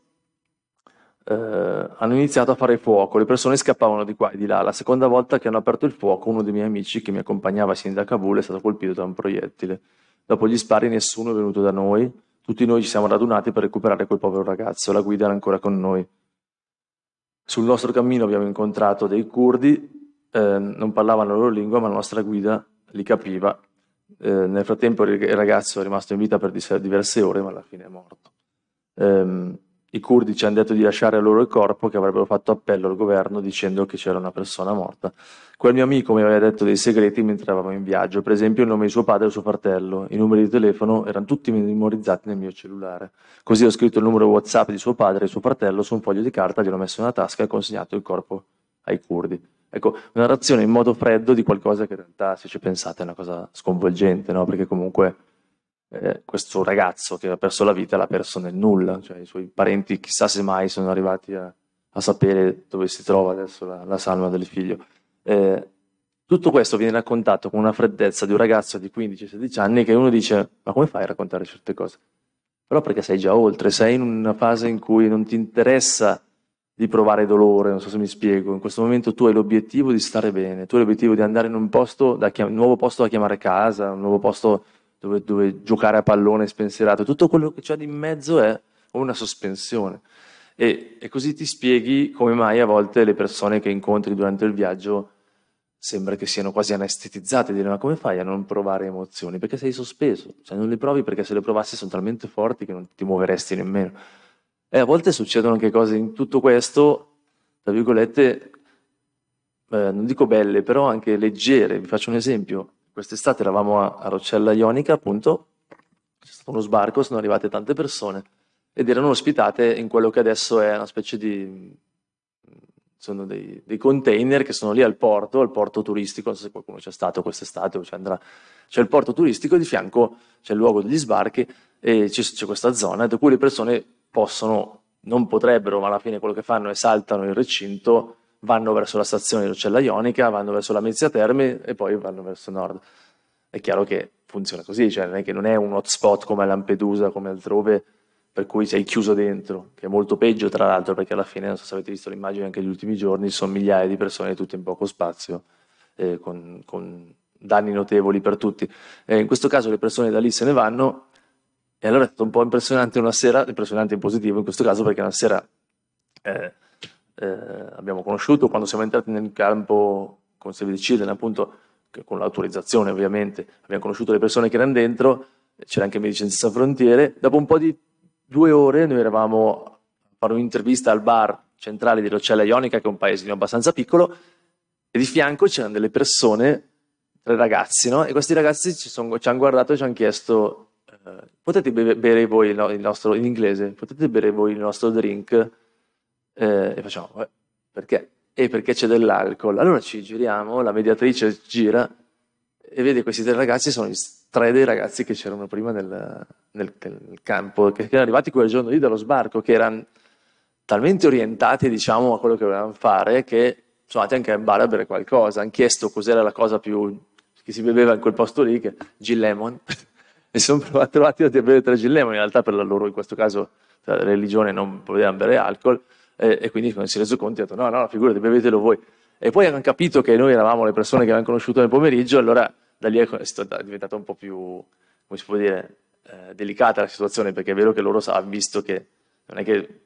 eh, hanno iniziato a fare fuoco, le persone scappavano di qua e di là, la seconda volta che hanno aperto il fuoco uno dei miei amici che mi accompagnava sin da Kabul è stato colpito da un proiettile, dopo gli spari nessuno è venuto da noi, tutti noi ci siamo radunati per recuperare quel povero ragazzo, la guida era ancora con noi. Sul nostro cammino abbiamo incontrato dei curdi eh, non parlavano la loro lingua, ma la nostra guida li capiva. Eh, nel frattempo il ragazzo è rimasto in vita per diverse ore, ma alla fine è morto. Eh, I curdi ci hanno detto di lasciare a loro il corpo, che avrebbero fatto appello al governo dicendo che c'era una persona morta. Quel mio amico mi aveva detto dei segreti mentre eravamo in viaggio, per esempio il nome di suo padre e suo fratello. I numeri di telefono erano tutti memorizzati nel mio cellulare. Così ho scritto il numero WhatsApp di suo padre e suo fratello su un foglio di carta, gliel'ho messo nella tasca e consegnato il corpo ai curdi. Ecco, una narrazione in modo freddo di qualcosa che in realtà, se ci pensate, è una cosa sconvolgente, no? Perché comunque eh, questo ragazzo che ha perso la vita l'ha perso nel nulla, cioè i suoi parenti chissà se mai sono arrivati a, a sapere dove si trova adesso la, la salma del figlio. Eh, tutto questo viene raccontato con una freddezza di un ragazzo di 15-16 anni che uno dice ma come fai a raccontare certe cose? Però perché sei già oltre, sei in una fase in cui non ti interessa di provare dolore, non so se mi spiego, in questo momento tu hai l'obiettivo di stare bene, tu hai l'obiettivo di andare in un, posto chiam- nuovo posto da chiamare casa, un nuovo posto dove, dove giocare a pallone spensierato, tutto quello che c'è di mezzo è una sospensione. E, e, così ti spieghi come mai a volte le persone che incontri durante il viaggio sembra che siano quasi anestetizzate, dire ma come fai a non provare emozioni? Perché sei sospeso, cioè non le provi perché se le provassi sono talmente forti che non ti muoveresti nemmeno. E eh, a volte succedono anche cose in tutto questo, tra virgolette, eh, non dico belle, però anche leggere. Vi faccio un esempio. Quest'estate eravamo a, a Roccella Ionica, appunto, c'è stato uno sbarco, sono arrivate tante persone ed erano ospitate in quello che adesso è una specie di... sono dei, dei container che sono lì al porto, al porto turistico, non so se qualcuno c'è stato quest'estate o ci andrà. C'è il porto turistico e di fianco c'è il luogo degli sbarchi e c'è, c'è questa zona da cui le persone possono, non potrebbero, ma alla fine quello che fanno è saltano il recinto, vanno verso la stazione di dell'Ocella Ionica, vanno verso la Mezia Terme e poi vanno verso nord. È chiaro che funziona così, cioè non è che non è un hotspot come a Lampedusa, come altrove, per cui sei chiuso dentro, che è molto peggio tra l'altro perché alla fine, non so se avete visto l'immagine anche negli ultimi giorni, sono migliaia di persone tutte in poco spazio, eh, con, con, danni notevoli per tutti. Eh, in questo caso le persone da lì se ne vanno e allora è stato un po' impressionante una sera, impressionante in positivo in questo caso, perché una sera eh, eh, abbiamo conosciuto quando siamo entrati nel campo con Save the Children, appunto, con l'autorizzazione ovviamente, abbiamo conosciuto le persone che erano dentro, c'era anche Medici Senza Frontiere. Dopo un po' di due ore noi eravamo a fare un'intervista al bar centrale di Rocella Ionica, che è un paesino abbastanza piccolo, e di fianco c'erano delle persone, tre ragazzi, no? E questi ragazzi ci, son, ci hanno guardato e ci hanno chiesto eh, potete beve- bere voi il, no- il, nostro, in inglese, potete bere voi il nostro drink? Eh, e facciamo, eh, perché? E perché c'è dell'alcol. Allora ci giriamo, la mediatrice gira e vede questi tre ragazzi, sono tre dei ragazzi che c'erano prima nel, nel, nel campo, che erano arrivati quel giorno lì dallo sbarco, che erano talmente orientati, diciamo, a quello che volevano fare, che sono andati anche a bar a bere qualcosa. Hanno chiesto cos'era la cosa più che si beveva in quel posto lì, che Gin Lemon. mi sono provato a di bere 3 gillemo, in realtà per la loro, in questo caso, la religione non poteva bere alcol, e, e quindi quando si è reso conto ha detto no, no, figurati, bevetelo voi. E poi hanno capito che noi eravamo le persone che avevano conosciuto nel pomeriggio, allora da lì è diventata un po' più, come si può dire, eh, delicata la situazione, perché è vero che loro hanno visto che non è che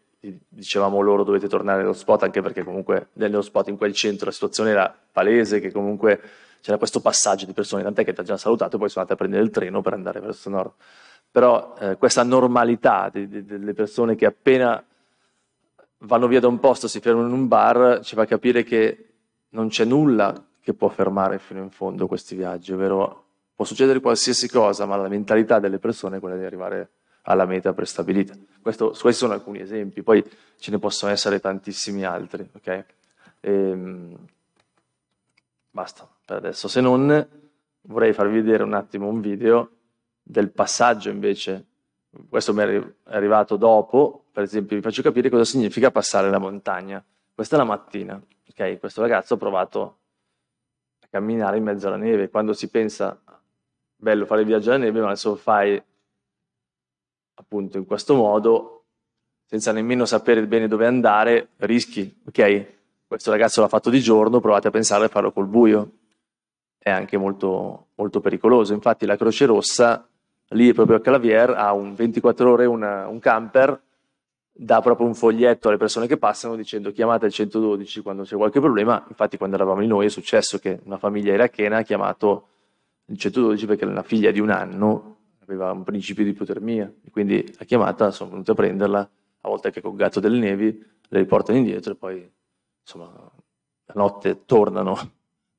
dicevamo loro dovete tornare allo spot, anche perché comunque nello spot in quel centro la situazione era palese, che comunque c'era questo passaggio di persone, tant'è che ti ha già salutato e poi sono andate a prendere il treno per andare verso nord. Però eh, questa normalità di, di, delle persone che appena vanno via da un posto, si fermano in un bar, ci fa capire che non c'è nulla che può fermare fino in fondo questi viaggi, ovvero può succedere qualsiasi cosa, ma la mentalità delle persone è quella di arrivare alla meta prestabilita. Questo, questi sono alcuni esempi, poi ce ne possono essere tantissimi altri. Okay? E, ehm, basta per adesso, se non vorrei farvi vedere un attimo un video del passaggio invece, questo mi è arrivato dopo, per esempio vi faccio capire cosa significa passare la montagna. Questa è la mattina, ok? Questo ragazzo ha provato a camminare in mezzo alla neve, quando si pensa, bello fare il viaggio alla neve, ma adesso lo fai appunto in questo modo, senza nemmeno sapere bene dove andare, rischi, ok? Questo ragazzo l'ha fatto di giorno, provate a pensare a farlo col buio è anche molto, molto pericoloso. Infatti la Croce Rossa, lì proprio a Clavier, ha un 24 ore una, un camper, dà proprio un foglietto alle persone che passano dicendo chiamate il 112 quando c'è qualche problema. Infatti quando eravamo lì noi è successo che una famiglia irachena ha chiamato il 112 perché una figlia di un anno aveva un principio di ipotermia e quindi l'ha chiamata, sono venuti a prenderla, a volte anche col gatto delle nevi, le riportano indietro e poi insomma la notte tornano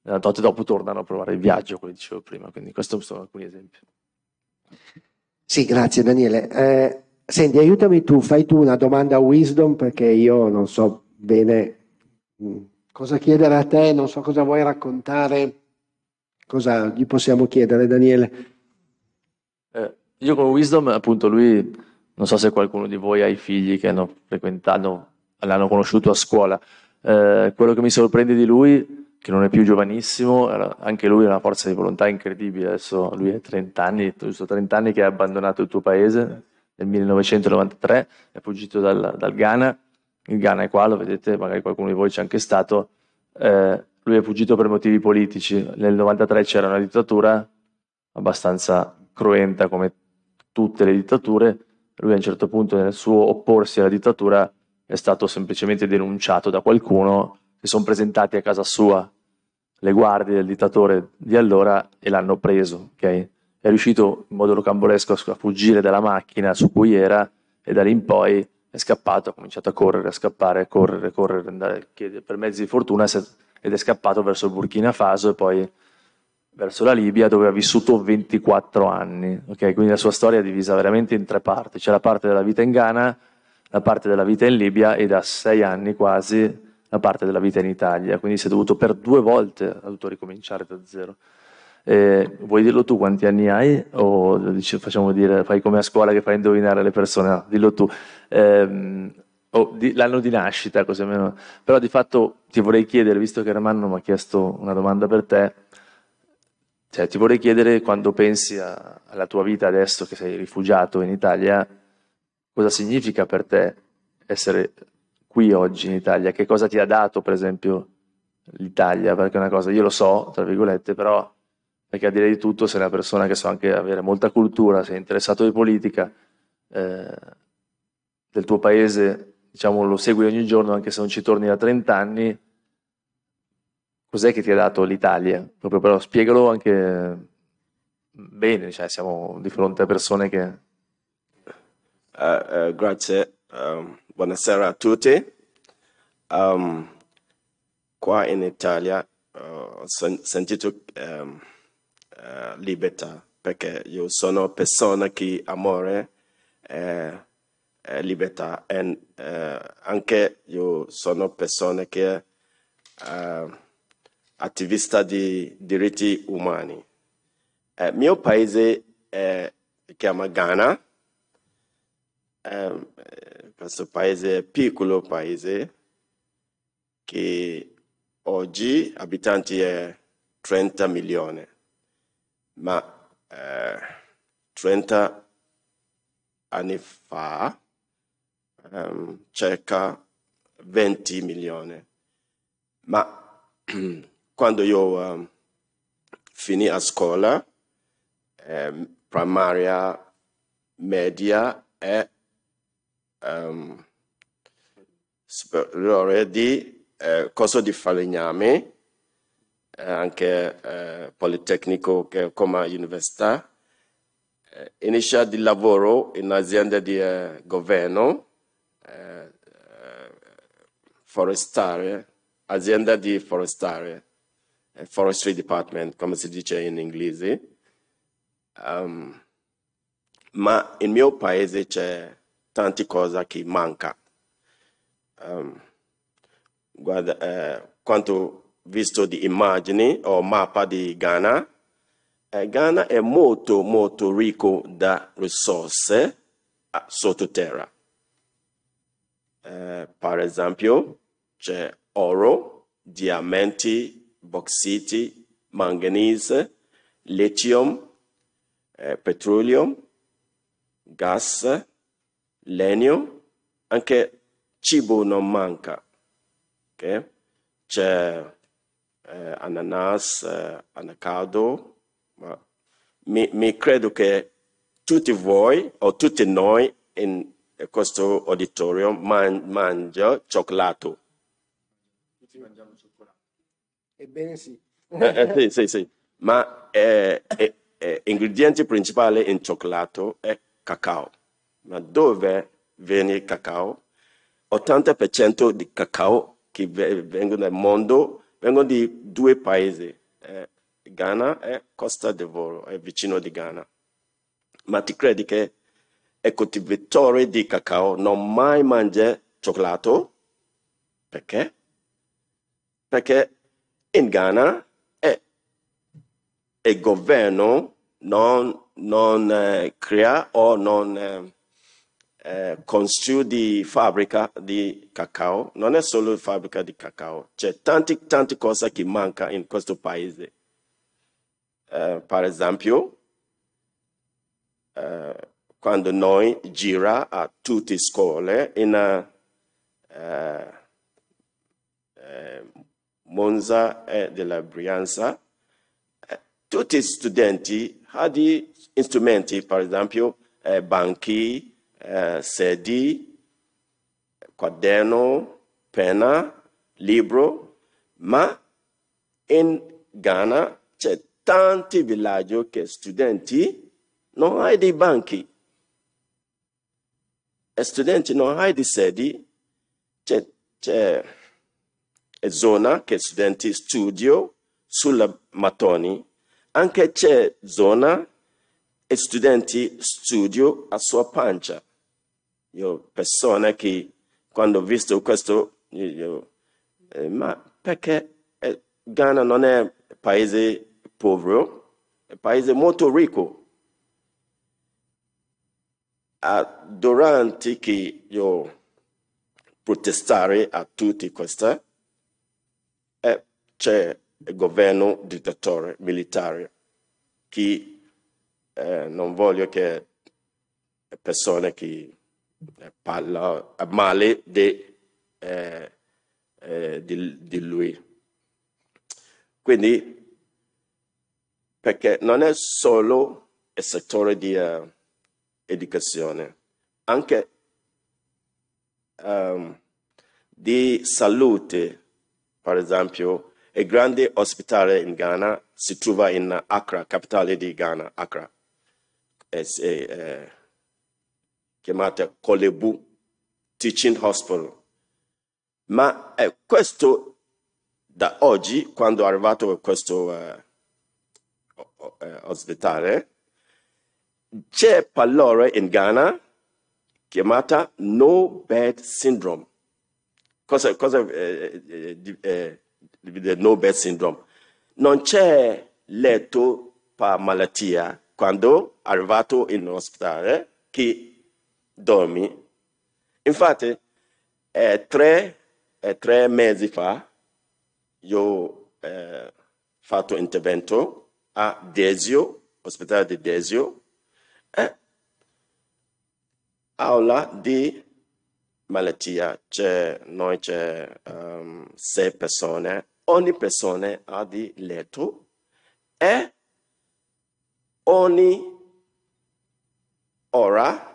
la eh, notte dopo tornano a provare il viaggio, come dicevo prima, quindi questi sono alcuni esempi. Sì, grazie Daniele. Eh, senti, aiutami tu, fai tu una domanda a Wisdom perché io non so bene mm, cosa chiedere a te, non so cosa vuoi raccontare, cosa gli possiamo chiedere Daniele. Eh, io con Wisdom, appunto, lui, non so se qualcuno di voi ha i figli che hanno frequentato, l'hanno conosciuto a scuola, eh, quello che mi sorprende di lui è che non è più giovanissimo, anche lui ha una forza di volontà incredibile, adesso lui ha 30 anni, giusto 30 anni che ha abbandonato il tuo paese nel 1993, è fuggito dal, dal Ghana, il Ghana è qua, lo vedete, magari qualcuno di voi c'è anche stato, eh, lui è fuggito per motivi politici, nel 1993 c'era una dittatura abbastanza cruenta come tutte le dittature, lui a un certo punto nel suo opporsi alla dittatura è stato semplicemente denunciato da qualcuno, si sono presentati a casa sua le guardie del dittatore di allora e l'hanno preso. Okay? È riuscito in modo rocambolesco a fuggire dalla macchina su cui era e da lì in poi è scappato, ha cominciato a correre, a scappare, a correre, a correre, andare, per mezzi di fortuna ed è scappato verso il Burkina Faso e poi verso la Libia dove ha vissuto 24 anni. Okay? Quindi la sua storia è divisa veramente in tre parti. C'è la parte della vita in Ghana, la parte della vita in Libia e da sei anni quasi una parte della vita in Italia, quindi si è dovuto per due volte dovuto ricominciare da zero. Eh, vuoi dirlo tu quanti anni hai? O dice, facciamo dire, fai come a scuola che fai indovinare le persone? No, dillo tu. Eh, oh, di, l'anno di nascita, così almeno. Però di fatto ti vorrei chiedere, visto che Armando mi ha chiesto una domanda per te, cioè, ti vorrei chiedere quando pensi a, alla tua vita adesso che sei rifugiato in Italia, cosa significa per te essere qui oggi in Italia? Che cosa ti ha dato, per esempio, l'Italia? Perché è una cosa, io lo so, tra virgolette, però, perché a dire di tutto sei una persona che so anche avere molta cultura, sei interessato di politica, eh, del tuo paese, diciamo, lo segui ogni giorno, anche se non ci torni da 30 anni. Cos'è che ti ha dato l'Italia? Proprio però spiegalo anche bene, cioè siamo di fronte a persone che... Uh, uh, grazie. Um buonasera a tutti. Um, qua in Italia ho uh, sentito um, uh, libertà perché io sono persona che amore e, eh, e eh, libertà e uh, anche io sono persona che è eh, attivista di diritti umani. Il mio paese è, si chiama Ghana. Um, questo paese è piccolo paese che oggi abitanti è 30 milioni, ma eh, 30 anni fa ehm, circa 20 milioni. Ma quando io ehm, finì a scuola, eh, primaria, media e ehm, superiore di eh, Coso di Falegname, eh, anche eh, Politecnico che, come università, eh, inizia di lavoro in azienda di eh, governo eh, forestale, azienda di forestale, forestry department, come si dice in inglese. Um, ma in mio paese c'è tanti cosa che manca. Um, guarda, eh, quanto visto di immagini o mappa di Ghana, eh, Ghana è molto molto ricco da risorse ah, sottoterra. Eh, per esempio, c'è oro, diamanti, bauxite, manganese, lithium, eh, petrolio, gas, legno, anche cibo non manca. Okay? C'è eh, ananas, eh, anacado, ma mi, mi, credo che tutti voi o tutti noi in questo auditorio man, mangia cioccolato. Tutti mangiamo cioccolato. Ebbene sì. eh, eh sì, sì, sì. Ma eh, eh, eh ingrediente principale in cioccolato è cacao. Ma dove viene il cacao? 80% di cacao che vengono dal mondo vengono di due paesi, eh, Ghana e Costa d'Avorio, è vicino di Ghana. Ma ti credi che il coltivatore ecco, di cacao non mai mangia cioccolato? Perché? Perché in Ghana è, il governo non, non eh, crea o non... Eh, eh, con fabbrica di cacao, non è solo fabbrica di cacao, c'è tante, tante cose che mancano in questo paese. Eh, per esempio, eh, quando noi gira a tutte le scuole in eh, eh, Monza e della Brianza, eh, tutti gli studenti hanno strumenti, per esempio, banchi, eh, sedi, quaderno, penna, libro, ma in Ghana c'è tanti villaggi che studenti non hai dei banchi. E studenti non hai dei sedi, c'è, c'è zona che studenti studio sulla mattoni, anche c'è zona e studenti studio a sua pancia io persone che quando ho visto questo, io, io, eh, ma perché eh, Ghana non è un paese povero, è un paese molto ricco. Ah, durante che io protestare a tutti questa, eh, c'è il governo dittatore militare che eh, non voglio che persone che eh, parla eh, male di, eh, eh, di, di lui. Quindi, perché non è solo il settore di uh, educazione, anche um, di salute, per esempio, il grande ospedale in Ghana si trova in Accra, capitale di Ghana, Accra. È, è, è, chiamata Kolebu Teaching Hospital. Ma eh, questo da oggi, quando è arrivato questo eh, eh ospedale, c'è pallore in Ghana chiamata No Bed Syndrome. Cosa, cosa eh, eh, eh, No Bed Syndrome? Non c'è letto per malattia quando è arrivato in ospedale che dormi. Infatti, eh, tre, eh, tre, mesi fa, io ho eh, fatto intervento a Desio, ospedale di Desio, eh, aula di malattia. C'è, noi c'è um, sei persone, ogni persona ha di letto e ogni ora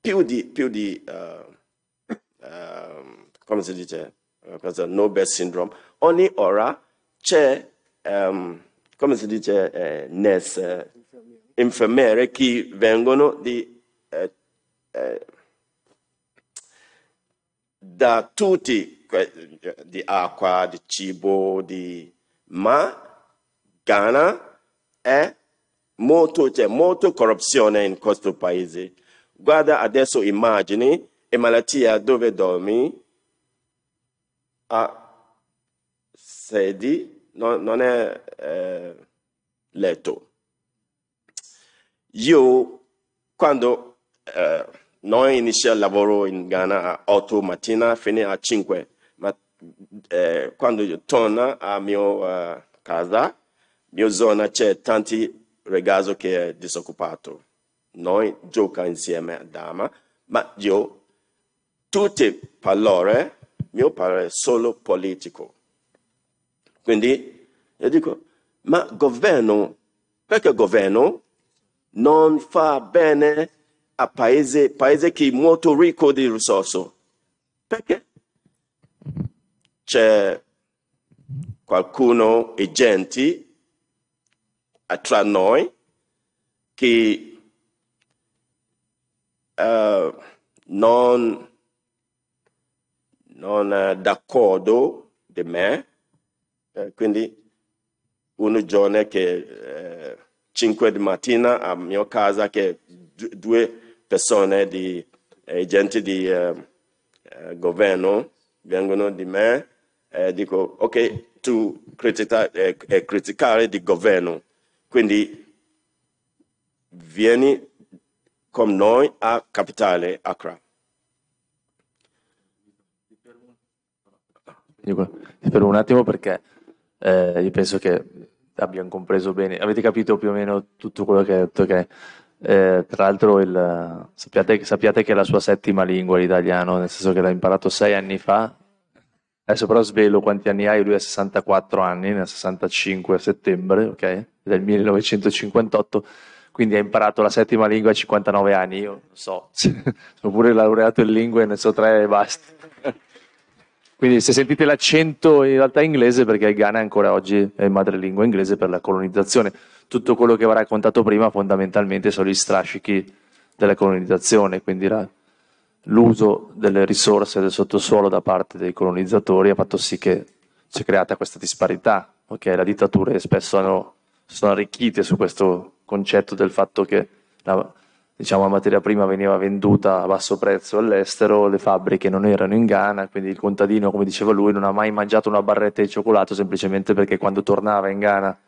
più di, più di uh, uh, come si dice, uh, no best syndrome, ogni ora c'è, um, come si dice, eh, nurse, eh, infermiere che vengono di, eh, eh, da tutti, di acqua, di cibo, di... ma Ghana è molto, c'è molta corruzione in questo paese. Guarda adesso immagini e malattia dove dormi, a sedi, no, non è eh, letto. Io, quando eh, noi iniziamo il lavoro in Ghana a 8 mattina, fino a 5, ma eh, quando io torno a mia eh, casa, mia zona c'è tanti ragazzi che è disoccupato noi giochiamo insieme a dama, ma io tutte parole, mio parere solo politico. Quindi io dico, ma governo, perché governo non fa bene a paese, paese che è molto ricco di risorse? Perché? C'è qualcuno e gente tra noi che eh, non, non eh, d'accordo di me, eh, quindi un giorno che eh, 5 di mattina a mia casa che due persone di eh, gente di eh, governo vengono di me e dico ok tu critica, criticare il governo quindi vieni comme noi a capitale Accra. Ti fermo un attimo perché eh, io penso che abbiamo compreso bene, avete capito più o meno tutto quello che ha detto. Che, eh, tra l'altro il, sappiate, sappiate, che è la sua settima lingua l'italiano, nel senso che l'ha imparato sei anni fa. Adesso però svelo quanti anni hai, lui ha 64 anni, nel 65 settembre, ok? Del 1958 quindi ha imparato la settima lingua a 59 anni, io non so, sono pure laureato in lingue, ne so tre e basta. Quindi se sentite l'accento in realtà inglese, perché il Ghana ancora oggi è madrelingua inglese per la colonizzazione. Tutto quello che va raccontato prima fondamentalmente sono gli strascichi della colonizzazione, quindi la, l'uso delle risorse del sottosuolo da parte dei colonizzatori ha fatto sì che si è creata questa disparità. Okay? Le dittature spesso hanno, sono arricchite su questo concetto del fatto che la, diciamo, la materia prima veniva venduta a basso prezzo all'estero, le fabbriche non erano in Ghana, quindi il contadino, come diceva lui, non ha mai mangiato una barretta di cioccolato semplicemente perché quando tornava in Ghana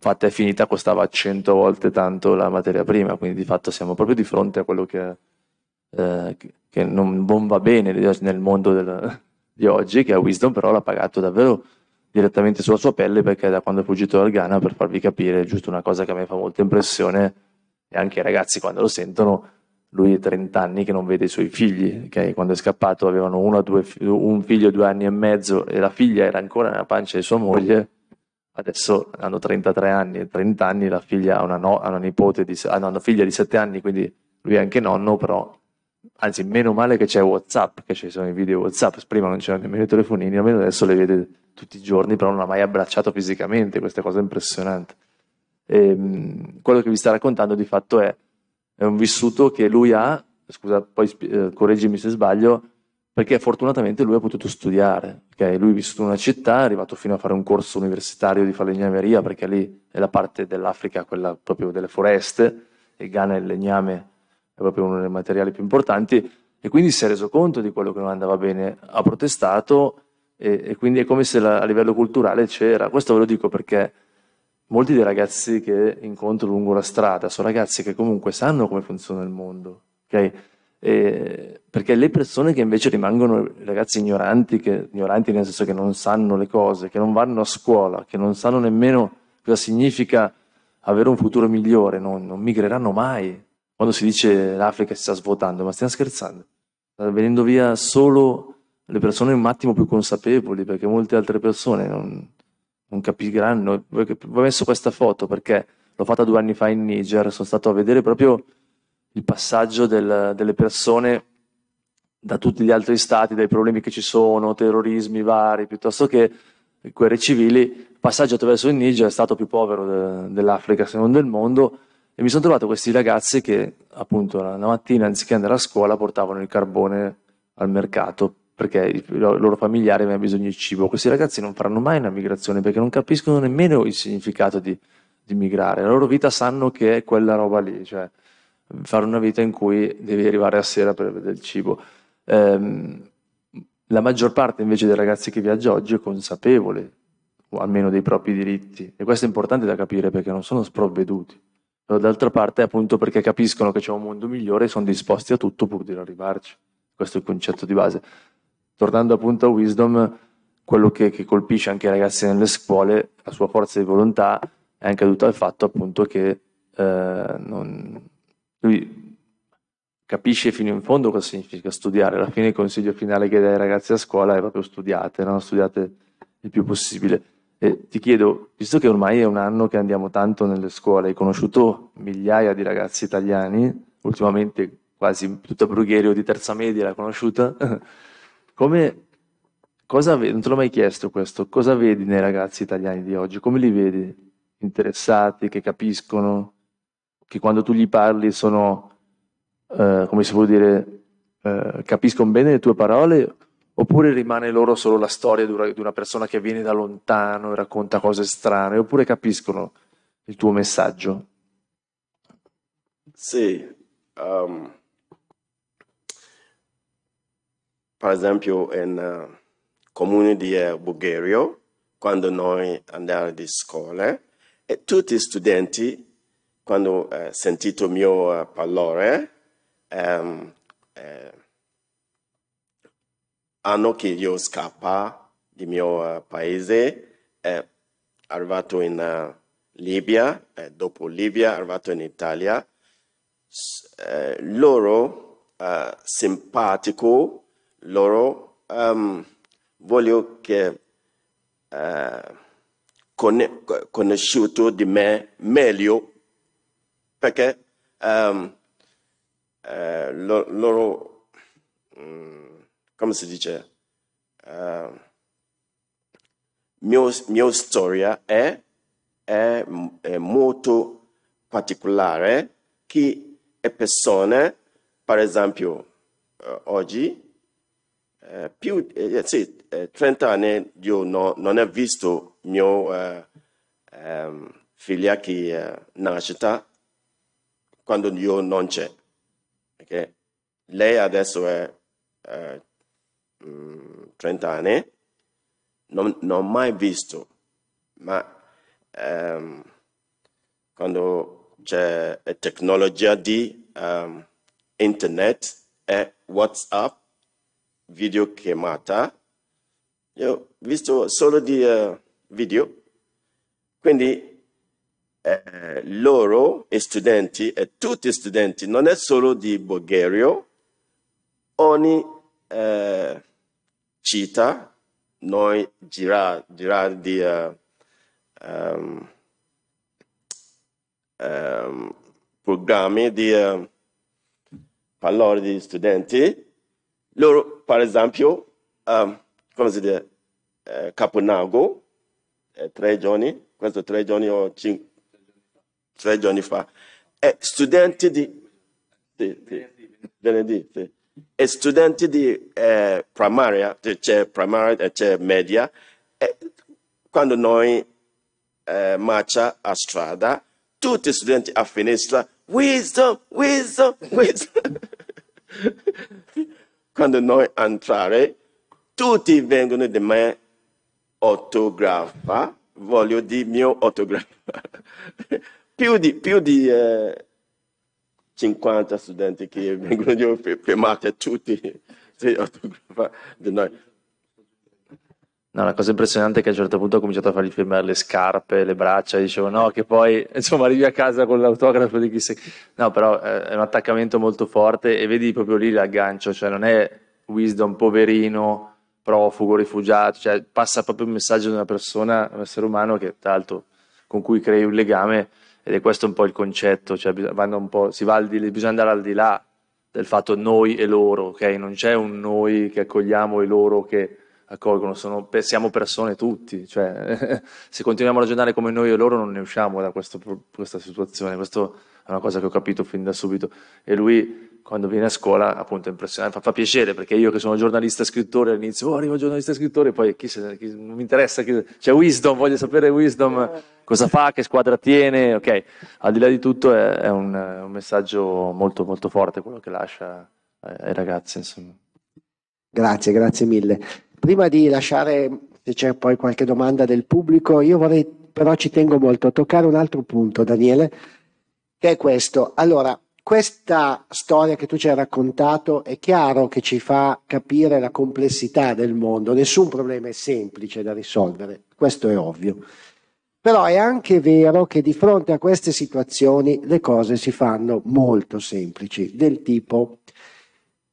fatta e finita costava 100 volte tanto la materia prima, quindi di fatto siamo proprio di fronte a quello che, eh, che non, va bene nel mondo del, di oggi, che a Wisdom però l'ha pagato davvero direttamente sulla sua pelle perché da quando è fuggito dal Ghana, per farvi capire, è giusto una cosa che a me fa molta impressione e anche i ragazzi quando lo sentono, lui è 30 anni che non vede i suoi figli, che quando è scappato avevano uno, due, un figlio due anni e mezzo e la figlia era ancora nella pancia di sua moglie, adesso hanno 33 anni e 30 anni, la figlia ha una, no, ha una nipote di, ha una figlia di 7 anni, quindi lui è anche nonno, però anzi meno male che c'è Whatsapp, che ci sono i video Whatsapp, prima non c'erano nemmeno i telefonini, almeno adesso le vede tutti i giorni, però non ha mai abbracciato fisicamente, questa cosa è impressionante. E, ehm, quello che vi sta raccontando di fatto è, è un vissuto che lui ha, scusa, poi eh, correggimi se sbaglio, perché fortunatamente lui ha potuto studiare, okay? lui ha vissuto in una città, è arrivato fino a fare un corso universitario di falegnameria, perché lì è la parte dell'Africa, quella proprio delle foreste, e Ghana è il legname proprio uno dei materiali più importanti, e quindi si è reso conto di quello che non andava bene, ha protestato e, e quindi è come se la, a livello culturale c'era. Questo ve lo dico perché molti dei ragazzi che incontro lungo la strada sono ragazzi che comunque sanno come funziona il mondo, okay? e, perché le persone che invece rimangono ragazzi ignoranti, che, ignoranti nel senso che non sanno le cose, che non vanno a scuola, che non sanno nemmeno cosa significa avere un futuro migliore, non, non migreranno mai, quando si dice l'Africa si sta svuotando, ma stiamo scherzando. Stanno venendo via solo le persone un attimo più consapevoli, perché molte altre persone non, non capiranno. Ho messo questa foto perché l'ho fatta due anni fa in Niger, sono stato a vedere proprio il passaggio del, delle persone da tutti gli altri stati, dai problemi che ci sono, terrorismi vari, piuttosto che guerre civili, il passaggio attraverso il Niger è stato più povero de, dell'Africa, secondo il mondo, e mi sono trovato questi ragazzi che appunto la mattina anziché andare a scuola portavano il carbone al mercato perché i loro familiari avevano bisogno di cibo. Questi ragazzi non faranno mai una migrazione perché non capiscono nemmeno il significato di, di migrare. La loro vita sanno che è quella roba lì, cioè fare una vita in cui devi arrivare a sera per vedere il cibo. Ehm, la maggior parte invece dei ragazzi che viaggia oggi è consapevole, o almeno dei propri diritti, e questo è importante da capire perché non sono sprovveduti dall'altra parte appunto perché capiscono che c'è un mondo migliore e sono disposti a tutto pur di arrivarci. Questo è il concetto di base. Tornando appunto a Wisdom, quello che, che colpisce anche i ragazzi nelle scuole, la sua forza di volontà è anche dovuta al fatto appunto che eh, non... lui capisce fino in fondo cosa significa studiare. Alla fine il consiglio finale che dai ai ragazzi a scuola è proprio studiate, no? studiate il più possibile e ti chiedo, visto che ormai è un anno che andiamo tanto nelle scuole, hai conosciuto migliaia di ragazzi italiani, ultimamente quasi tutta Brugherio di terza media l'ha conosciuta, come, cosa, non te l'ho mai chiesto questo, cosa vedi nei ragazzi italiani di oggi? Come li vedi? Interessati, che capiscono, che quando tu gli parli sono, eh, come si può dire, eh, capiscono bene le tue parole oppure rimane loro solo la storia di una persona che viene da lontano e racconta cose strane, oppure capiscono il tuo messaggio? Sì. Um, per esempio in uh, comune di eh, Bulgaria, quando noi andiamo di scuola, e tutti gli studenti, quando hanno uh, eh, sentito il mio uh, eh, parlare, um, ehm, uh, anno che io scappa di mio eh, paese, eh, arrivato in uh, Libia, eh, dopo Libia arrivato in Italia, eh, loro eh, simpatico, loro um, voglio che eh, con, conosciuto di me meglio perché um, eh, lo, loro um, come si dice, uh, mio, mio storia è, è, è molto particolare che le persone, per esempio, uh, oggi, uh, più eh, sì, eh, 30 anni io no, non ho visto mio um, ehm, figlio che nascita quando io non c'è. Okay? Lei adesso è mh, eh, 30 anni non, non ho mai visto, ma ehm, quando c'è tecnologia di ehm, internet e WhatsApp, videochiamata, io ho visto solo di uh, video, quindi eh, loro, studenti, e tutti tutti studenti, non è solo di Bulgaria, ogni eh, Cheetah, noi Girard, Girard di uh, um, um, programmi di uh, eh, parlore di studenti, loro per esempio, um, come si dice, eh, Caponago, eh, tre giorni, questo tre giorni o cinque, tre giorni fa, eh, studenti di... Sì, sì, venerdì, sì studenti di eh, primaria, eh, cioè, primaria, eh, cioè media, eh, quando noi eh, marcia a strada, tutti gli studenti a finestra, wisdom, wisdom, wisdom. quando noi entrare, tutti vengono di me autografa, voglio di mio autografa. più di, più di eh, 50 studenti che vengono fermati tutti sì, di noi. No, la cosa impressionante è che a un certo punto ho cominciato a fargli firmare le scarpe, le braccia, dicevo no, che poi insomma arrivi a casa con l'autografo di chi sei. No, però eh, è un attaccamento molto forte e vedi proprio lì l'aggancio, cioè non è Wisdom poverino, profugo, rifugiato, cioè passa proprio il messaggio di una persona, un essere umano che tra l'altro con cui crei un legame ed è questo un po' il concetto, cioè po', va di, bisogna andare al di là del fatto noi e loro, ok? Non c'è un noi che accogliamo e loro che accolgono, sono, siamo persone tutti, cioè se continuiamo a ragionare come noi e loro non ne usciamo da questo, questa situazione, questa è una cosa che ho capito fin da subito. E lui quando viene a scuola appunto è impressionante, fa, fa piacere perché io che sono giornalista scrittore all'inizio, oh, arrivo giornalista scrittore, poi chi, se, chi non mi interessa, chi, c'è Wisdom, voglio sapere Wisdom cosa fa, che squadra tiene, ok, al di là di tutto è, è un, un, messaggio molto molto forte quello che lascia eh, ai ragazzi insomma. Grazie, grazie mille. Prima di lasciare se c'è poi qualche domanda del pubblico, io vorrei però ci tengo molto a toccare un altro punto Daniele, che è questo. Allora, questa storia che tu ci hai raccontato è chiaro che ci fa capire la complessità del mondo, nessun problema è semplice da risolvere, questo è ovvio. Però è anche vero che di fronte a queste situazioni le cose si fanno molto semplici, del tipo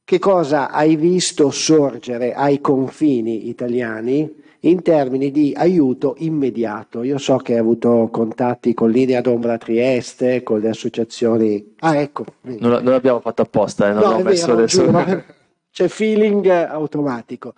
che cosa hai visto sorgere ai confini italiani in termini di aiuto immediato. Io so che hai avuto contatti con Linea d'Ombra Trieste, con le associazioni. Ah, ecco. Non, non abbiamo fatto apposta, eh, non no, abbiamo messo adesso. C'è feeling automatico.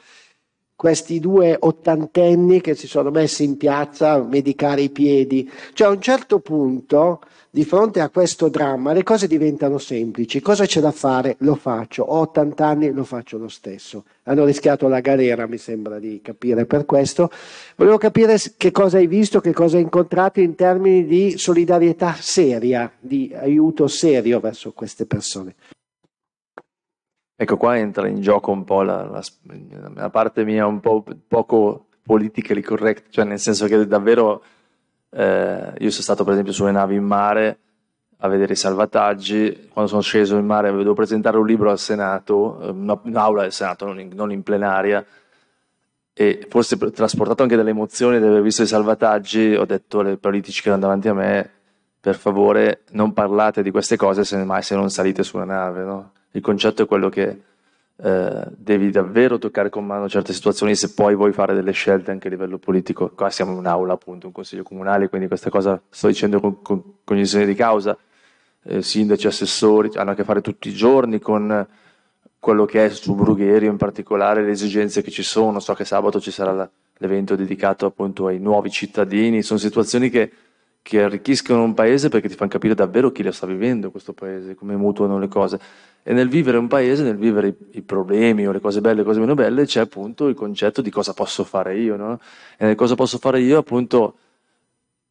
Questi due ottantenni che si sono messi in piazza a medicare i piedi. Cioè, a un certo punto di fronte a questo dramma le cose diventano semplici. Cosa c'è da fare? Lo faccio. Ho 80 anni, lo faccio lo stesso. Hanno rischiato la galera, mi sembra di capire per questo. Volevo capire che cosa hai visto, che cosa hai incontrato in termini di solidarietà seria, di aiuto serio verso queste persone. Ecco, qua entra in gioco un po' la, la, la parte mia un po' poco politically correct, cioè nel senso che davvero eh, io sono stato per esempio sulle navi in mare a vedere i salvataggi, quando sono sceso in mare dovevo presentare un libro al Senato, un'aula eh, del Senato, non in, non in plenaria, e forse trasportato anche dalle emozioni di aver visto i salvataggi, ho detto ai politici che erano davanti a me, per favore non parlate di queste cose se, mai, se non salite sulla nave. No? Il concetto è quello che eh, devi davvero toccare con mano certe situazioni se poi vuoi fare delle scelte anche a livello politico. Qua siamo in un'aula, appunto, un consiglio comunale, quindi questa cosa sto dicendo con, con cognizione di causa. Eh, sindaci, assessori hanno a che fare tutti i giorni con quello che è su Brugherio in particolare, le esigenze che ci sono. So che sabato ci sarà l'evento dedicato appunto ai nuovi cittadini. Sono situazioni che che arricchiscono un paese perché ti fanno capire davvero chi lo sta vivendo questo paese, come mutuano le cose. E nel vivere un paese, nel vivere i, i problemi o le cose belle e le cose meno belle, c'è appunto il concetto di cosa posso fare io, no? E nel cosa posso fare io, appunto,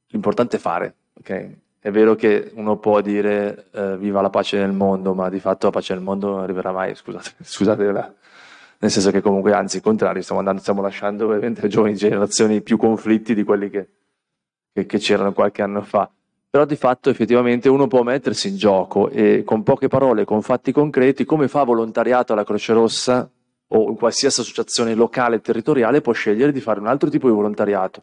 l'importante è fare, ok? È vero che uno può dire eh, viva la pace nel mondo, ma di fatto la pace nel mondo non arriverà mai, scusate, scusate la, nel senso che comunque anzi il contrario, stiamo, andando, stiamo lasciando ovviamente le giovani generazioni più conflitti di quelli che che, che c'erano qualche anno fa. Però di fatto effettivamente uno può mettersi in gioco e con poche parole, con fatti concreti, come fa volontariato alla Croce Rossa o in qualsiasi associazione locale e territoriale può scegliere di fare un altro tipo di volontariato.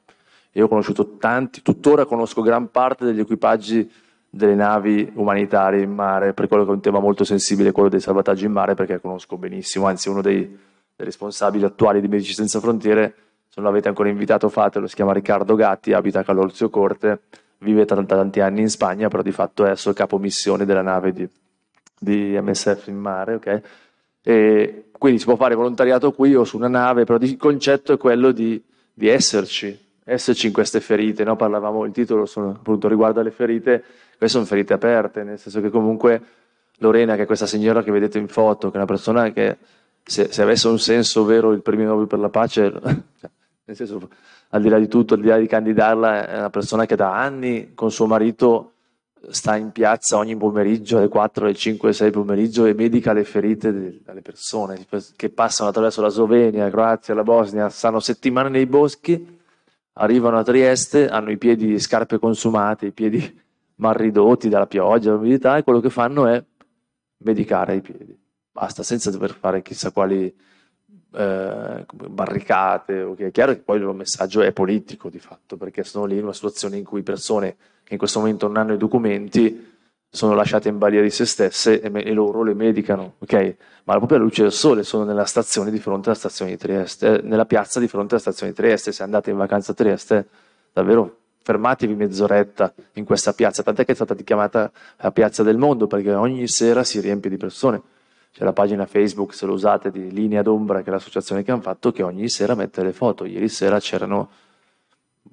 Io ho conosciuto tanti, tuttora conosco gran parte degli equipaggi delle navi umanitarie in mare, per quello che è un tema molto sensibile, quello dei salvataggi in mare, perché conosco benissimo, anzi uno dei, dei responsabili attuali di Medici Senza Frontiere se non l'avete ancora invitato fatelo, si chiama Riccardo Gatti, abita a Calolzio Corte, vive tanti, tanti anni in Spagna, però di fatto è il capo missione della nave di, di MSF in mare, ok? E quindi si può fare volontariato qui o su una nave, però il concetto è quello di, di esserci, esserci in queste ferite, no? parlavamo, il titolo sono, appunto riguarda le ferite, queste sono ferite aperte, nel senso che comunque Lorena, che è questa signora che vedete in foto, che è una persona che se, se avesse un senso vero il premio Nobel per la pace cioè, nel senso, al di là di tutto, al di là di candidarla, è una persona che da anni con suo marito sta in piazza ogni pomeriggio alle 4, alle 5, alle 6 pomeriggio e medica le ferite delle persone che passano attraverso la Slovenia, la Croazia, la Bosnia, stanno settimane nei boschi, arrivano a Trieste, hanno i piedi scarpe consumate, i piedi mal ridotti dalla pioggia, dall'umidità e quello che fanno è medicare i piedi. Basta, senza dover fare chissà quali eh, barricate. Okay? È chiaro che poi il loro messaggio è politico di fatto, perché sono lì in una situazione in cui persone che in questo momento non hanno i documenti sono lasciate in balia di se stesse e, me- e loro le medicano, okay? Ma proprio alla luce del sole sono nella stazione di fronte alla stazione di Trieste, eh, nella piazza di fronte alla stazione di Trieste. Se andate in vacanza a Trieste, davvero fermatevi mezz'oretta in questa piazza, tant'è che è stata chiamata la piazza del mondo perché ogni sera si riempie di persone c'è la pagina Facebook, se lo usate, di Linea d'Ombra, che è l'associazione che hanno fatto, che ogni sera mette le foto. Ieri sera c'erano,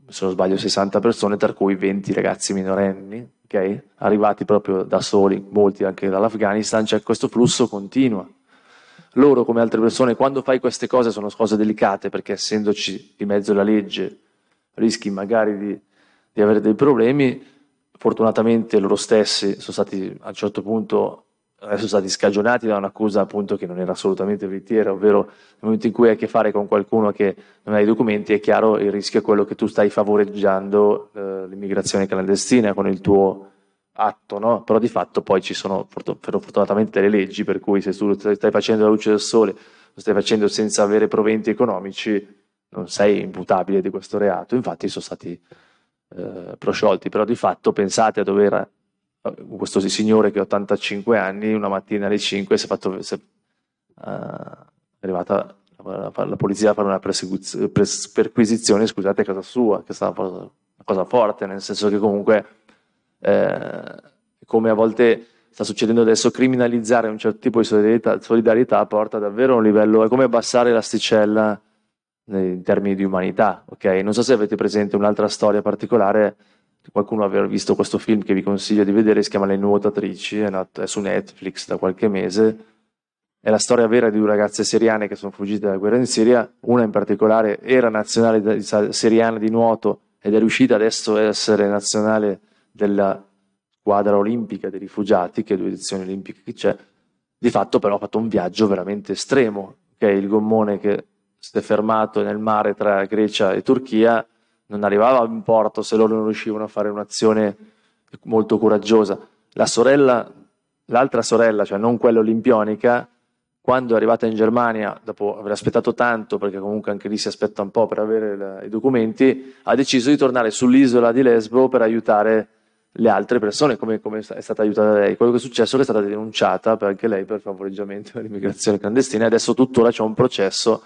se non sbaglio, 60 persone, tra cui 20 ragazzi minorenni, okay? arrivati proprio da soli, molti anche dall'Afghanistan, c'è cioè questo flusso continua. Loro, come altre persone, quando fai queste cose sono cose delicate, perché essendoci di mezzo la legge, rischi magari di, di avere dei problemi. Fortunatamente loro stessi sono stati a un certo punto sono stati scagionati da un'accusa appunto che non era assolutamente veritiera, ovvero nel momento in cui hai a che fare con qualcuno che non ha i documenti è chiaro il rischio è quello che tu stai favoreggiando eh, l'immigrazione clandestina con il tuo atto, no? però di fatto poi ci sono fortunatamente delle leggi per cui se tu stai facendo la luce del sole, lo stai facendo senza avere proventi economici, non sei imputabile di questo reato, infatti sono stati eh, prosciolti, però di fatto pensate a dover questo signore che ha 85 anni, una mattina alle 5 si è, fatto, si è uh, arrivata la, la, polizia a fare una pres, perquisizione, scusate, a casa sua, che è stata una cosa forte, nel senso che comunque, eh, come a volte sta succedendo adesso, criminalizzare un certo tipo di solidarietà, solidarietà porta davvero a un livello, è come abbassare l'asticella in termini di umanità, ok? Non so se avete presente un'altra storia particolare qualcuno aver visto questo film che vi consiglio di vedere, si chiama Le nuotatrici, è, nato, è su Netflix da qualche mese, è la storia vera di due ragazze siriane che sono fuggite dalla guerra in Siria, una in particolare era nazionale siriana di nuoto ed è riuscita adesso ad essere nazionale della squadra olimpica dei rifugiati, che è due edizioni olimpiche che c'è, di fatto però ha fatto un viaggio veramente estremo, che è il gommone che si è fermato nel mare tra Grecia e Turchia non arrivava in porto se loro non riuscivano a fare un'azione molto coraggiosa. La sorella, l'altra sorella, cioè non quella olimpionica, quando è arrivata in Germania, dopo aver aspettato tanto, perché comunque anche lì si aspetta un po' per avere la, i documenti, ha deciso di tornare sull'isola di Lesbo per aiutare le altre persone, come, come, è stata aiutata lei. Quello che è successo è che è stata denunciata anche lei per favoreggiamento dell'immigrazione clandestina e adesso tuttora c'è un processo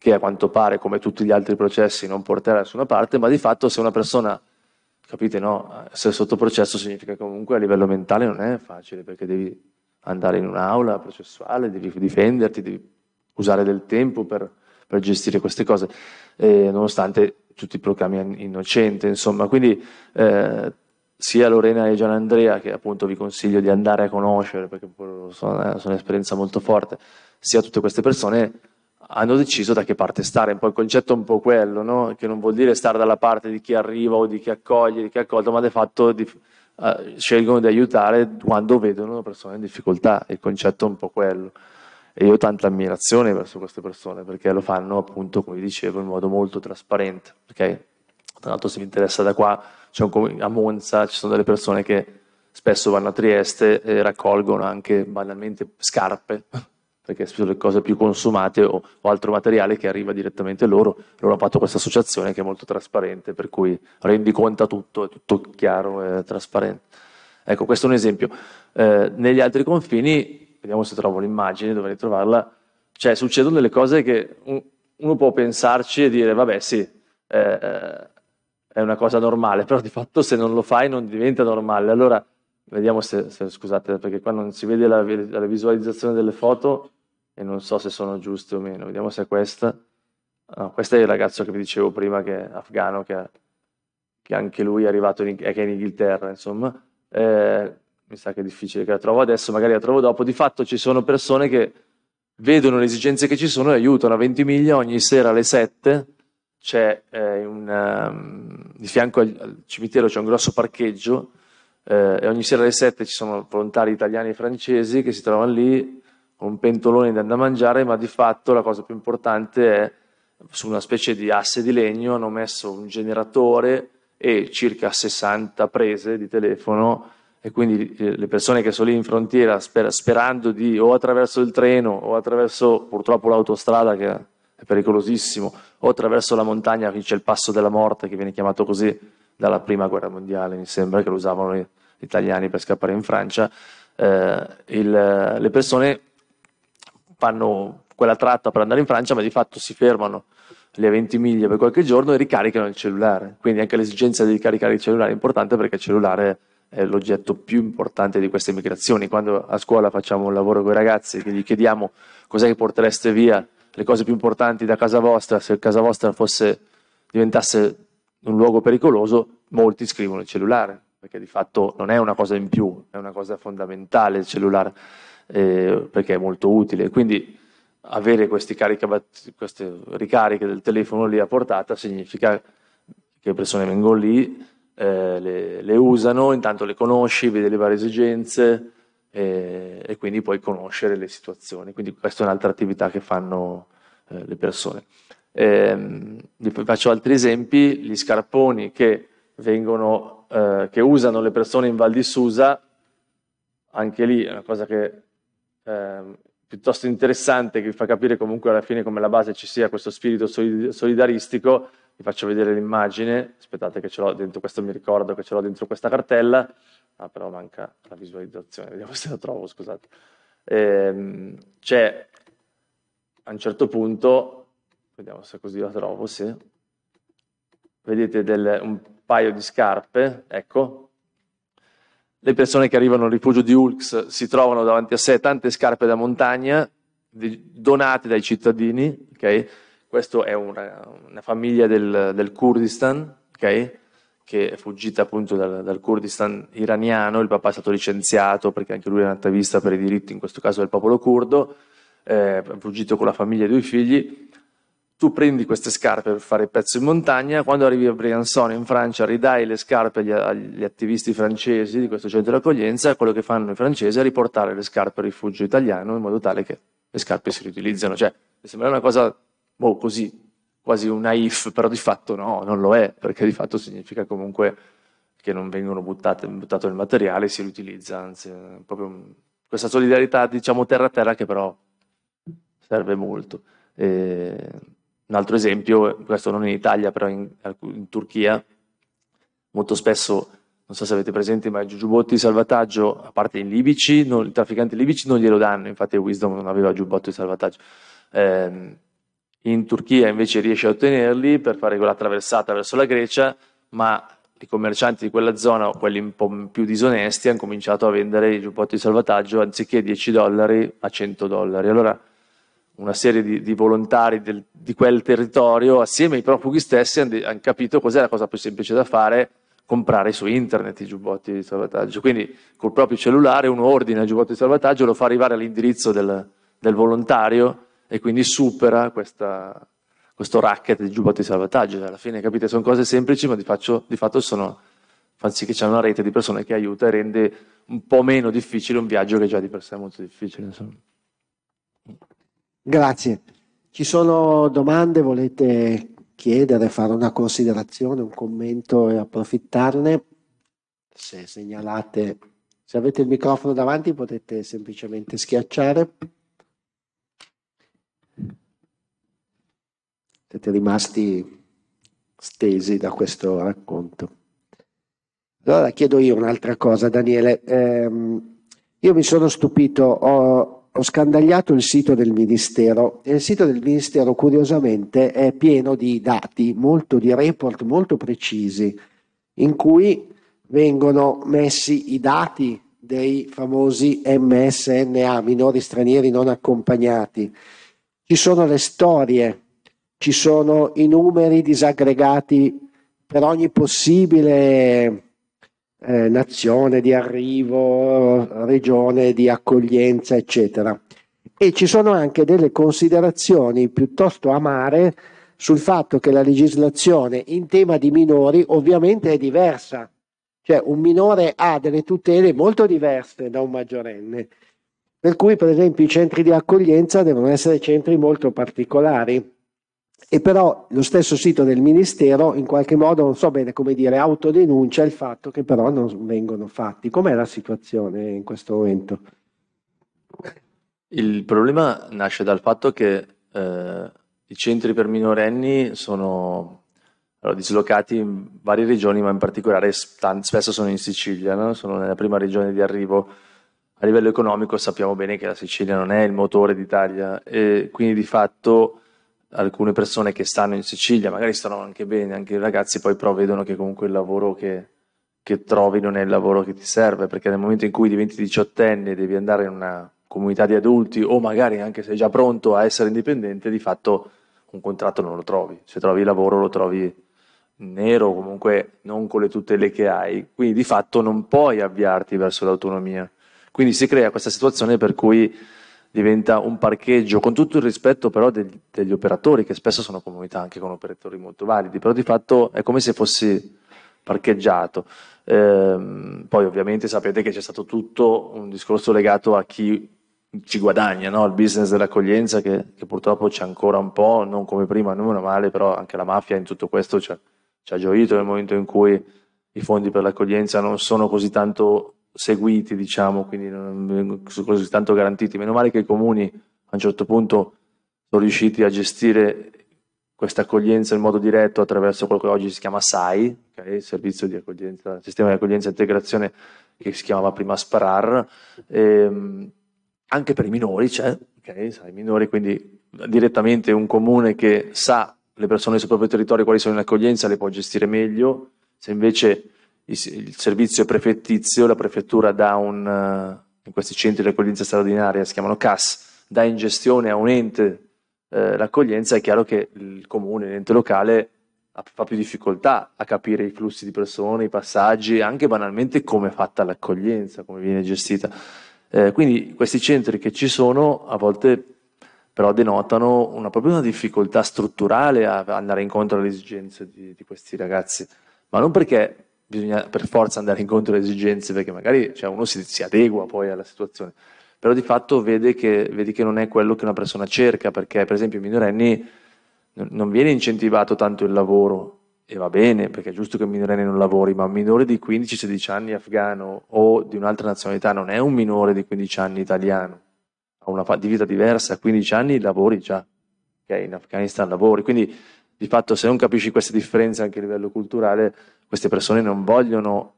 che a quanto pare, come tutti gli altri processi, non porterà da nessuna parte, ma di fatto se una persona, capite no, essere sotto processo significa comunque a livello mentale non è facile, perché devi andare in un'aula processuale, devi difenderti, devi usare del tempo per, per gestire queste cose, eh, nonostante tutti i proclami innocenti, insomma. Quindi eh, sia Lorena e Andrea, che appunto vi consiglio di andare a conoscere, perché sono, eh, sono un'esperienza molto forte, sia tutte queste persone hanno deciso da che parte stare. Poi il concetto è un po' quello, no? che non vuol dire stare dalla parte di chi arriva o di chi accoglie, di chi accolta, ma di fatto di, uh, scelgono di aiutare quando vedono persone in difficoltà. Il concetto è un po' quello. E io ho tanta ammirazione verso queste persone perché lo fanno appunto, come dicevo, in modo molto trasparente. Okay? Tra l'altro, se vi interessa da qua, un, a Monza ci sono delle persone che spesso vanno a Trieste e raccolgono anche banalmente scarpe perché spesso le cose più consumate o, o, altro materiale che arriva direttamente loro. Loro hanno fatto questa associazione che è molto trasparente, per cui rendi conto tutto, è tutto chiaro e trasparente. Ecco, questo è un esempio. Eh, negli altri confini, vediamo se trovo l'immagine, dovrei trovarla, cioè succedono delle cose che un, uno può pensarci e dire, vabbè sì, eh, eh è una cosa normale, però di fatto se non lo fai non diventa normale. Allora Vediamo se, se scusate, perché qua non si vede la, la, visualizzazione delle foto e non so se sono giuste o meno. Vediamo se è questa. No, questo è il ragazzo che vi dicevo prima, che è afgano, che, che anche lui è arrivato in, è che è in Inghilterra, insomma. Eh, mi sa che è difficile che la trovo adesso, magari la trovo dopo. Di fatto ci sono persone che vedono le esigenze che ci sono e aiutano. A Ventimiglia ogni sera alle 7 c'è eh, un, um, ehm, di fianco al, al cimitero c'è un grosso parcheggio eh, e ogni sera alle 7 ci sono volontari italiani e francesi che si trovano lì con un pentolone da mangiare, ma di fatto la cosa più importante è su una specie di asse di legno hanno messo un generatore e circa 60 prese di telefono e quindi eh, le persone che sono lì in frontiera sper- sperando di o attraverso il treno o attraverso purtroppo l'autostrada che è pericolosissimo o attraverso la montagna, qui c'è il passo della morte che viene chiamato così, dalla prima guerra mondiale, mi sembra che lo usavano gli italiani per scappare in Francia, eh, il, le persone fanno quella tratta per andare in Francia, ma di fatto si fermano lì a 20 miglia per qualche giorno e ricaricano il cellulare. Quindi anche l'esigenza di ricaricare il cellulare è importante perché il cellulare è l'oggetto più importante di queste migrazioni. Quando a scuola facciamo un lavoro con i ragazzi che gli chiediamo cos'è che portereste via, le cose più importanti da casa vostra, se casa vostra fosse, diventasse in un luogo pericoloso, molti scrivono il cellulare, perché di fatto non è una cosa in più, è una cosa fondamentale il cellulare, eh, perché è molto utile. Quindi avere caricabat- queste ricariche del telefono lì a portata significa che le persone vengono lì, eh, le, le, usano, intanto le conosci, vedi le varie esigenze eh, e quindi puoi conoscere le situazioni. Quindi questa è un'altra attività che fanno eh, le persone. Ehm, vi faccio altri esempi, gli scarponi che, vengono, eh, che usano le persone in Val di Susa, anche lì è una cosa che ehm, piuttosto interessante che vi fa capire comunque alla fine come la base ci sia questo spirito solidaristico. Vi faccio vedere l'immagine, aspettate che ce l'ho dentro, questo mi ricordo che ce l'ho dentro questa cartella, ah, però manca la visualizzazione, vediamo se la trovo, scusate. Ehm, c'è a un certo punto vediamo se così la trovo, sì. Vedete del, un paio di scarpe, ecco. Le persone che arrivano al rifugio di Ulx si trovano davanti a sé tante scarpe da montagna di, donate dai cittadini, okay? Questa è una, una, famiglia del, del Kurdistan, okay? che è fuggita appunto dal, dal, Kurdistan iraniano, il papà è stato licenziato perché anche lui è un attivista per i diritti, in questo caso del popolo curdo, eh, è fuggito con la famiglia e i due figli, tu prendi queste scarpe per fare il pezzo in montagna, quando arrivi a Briançon in Francia ridai le scarpe agli, agli, attivisti francesi di questo centro di accoglienza, quello che fanno i francesi è riportare le scarpe al rifugio italiano in modo tale che le scarpe si riutilizzano. Cioè, mi sembra una cosa boh, così, quasi un naif, però di fatto no, non lo è, perché di fatto significa comunque che non vengono buttate, buttato il materiale, si riutilizza, anzi, proprio questa solidarietà, diciamo, terra-terra che però serve molto. E un altro esempio, questo non in Italia, però in, in Turchia, molto spesso non so se avete presente, ma i giubbotti di salvataggio, a parte i libici, non, i trafficanti libici non glielo danno, infatti Wisdom non aveva giubbotto di salvataggio. Eh, in Turchia invece riesce a ottenerli per fare quella traversata verso la Grecia, ma i commercianti di quella zona, quelli un po' più disonesti, hanno cominciato a vendere i giubbotti di salvataggio anziché 10 dollari a 100 dollari. Allora una serie di, di volontari del, di quel territorio, assieme ai profughi stessi, hanno han capito cos'è la cosa più semplice da fare, comprare su internet i giubbotti di salvataggio. Quindi col proprio cellulare uno ordina il giubbotto di salvataggio, lo fa arrivare all'indirizzo del, del volontario e quindi supera questa, questo racket di giubbotti di salvataggio. Cioè, alla fine, capite, sono cose semplici, ma di, faccio, di fatto sono, fanno sì che c'è una rete di persone che aiuta e rende un po' meno difficile un viaggio che già di per sé è molto difficile. Insomma. Grazie. Ci sono domande? Volete chiedere, fare una considerazione, un commento e approfittarne? Se segnalate, se avete il microfono davanti potete semplicemente schiacciare. Siete rimasti stesi da questo racconto. Allora chiedo io un'altra cosa, Daniele. Eh, io mi sono stupito, ho, ho scandagliato il sito del Ministero e il sito del Ministero curiosamente è pieno di dati, molto, di report molto precisi in cui vengono messi i dati dei famosi MSNA, minori stranieri non accompagnati. Ci sono le storie, ci sono i numeri disaggregati per ogni possibile eh, nazione di arrivo, regione di accoglienza, eccetera. E ci sono anche delle considerazioni piuttosto amare sul fatto che la legislazione in tema di minori ovviamente è diversa, cioè un minore ha delle tutele molto diverse da un maggiorenne. Per cui, per esempio, i centri di accoglienza devono essere centri molto particolari e però lo stesso sito del Ministero in qualche modo, non so bene come dire, autodenuncia il fatto che però non vengono fatti. Com'è la situazione in questo momento? Il problema nasce dal fatto che eh, i centri per minorenni sono allora, dislocati in varie regioni, ma in particolare spesso sono in Sicilia, no? sono nella prima regione di arrivo. A livello economico sappiamo bene che la Sicilia non è il motore d'Italia e quindi di fatto alcune persone che stanno in Sicilia, magari stanno anche bene, anche i ragazzi poi provvedono che comunque il lavoro che, che trovi non è il lavoro che ti serve, perché nel momento in cui diventi diciottenne e devi andare in una comunità di adulti o magari anche sei già pronto a essere indipendente, di fatto un contratto non lo trovi, se trovi lavoro lo trovi nero, comunque non con le tutele che hai, quindi di fatto non puoi avviarti verso l'autonomia. Quindi si crea questa situazione per cui diventa un parcheggio, con tutto il rispetto però degli, degli, operatori, che spesso sono comunità anche con operatori molto validi, però di fatto è come se fossi parcheggiato. Ehm, poi ovviamente sapete che c'è stato tutto un discorso legato a chi ci guadagna, no? il business dell'accoglienza che, che, purtroppo c'è ancora un po', non come prima, non meno male, però anche la mafia in tutto questo ci ha, ci ha gioito nel momento in cui i fondi per l'accoglienza non sono così tanto seguiti, diciamo, quindi non sono così tanto garantiti. Meno male che i comuni a un certo punto sono riusciti a gestire questa accoglienza in modo diretto attraverso quello che oggi si chiama SAI, okay? servizio di accoglienza, sistema di accoglienza e integrazione che si chiamava prima SPRAR, ehm, anche per i minori c'è, okay? SAI minori, quindi direttamente un comune che sa le persone sul proprio territorio quali sono in accoglienza le può gestire meglio, se invece il servizio prefettizio, la prefettura dà un, eh, in questi centri di accoglienza straordinaria, si chiamano CAS, dà in gestione a un ente eh, l'accoglienza, è chiaro che il comune, l'ente locale, fa più difficoltà a capire i flussi di persone, i passaggi, anche banalmente come è fatta l'accoglienza, come viene gestita. Eh, quindi questi centri che ci sono a volte però denotano una, proprio una difficoltà strutturale a andare incontro alle esigenze di, di questi ragazzi, ma non perché bisogna per forza andare incontro alle esigenze perché magari cioè, uno si, si, adegua poi alla situazione, però di fatto vede che, vedi che non è quello che una persona cerca perché per esempio i minorenni non viene incentivato tanto il lavoro e va bene perché è giusto che un minorenne non lavori, ma un minore di 15-16 anni afghano o di un'altra nazionalità non è un minore di 15 anni italiano, ha una di vita diversa, a 15 anni lavori già, okay? in Afghanistan lavori, quindi di fatto se non capisci queste differenze anche a livello culturale queste persone non vogliono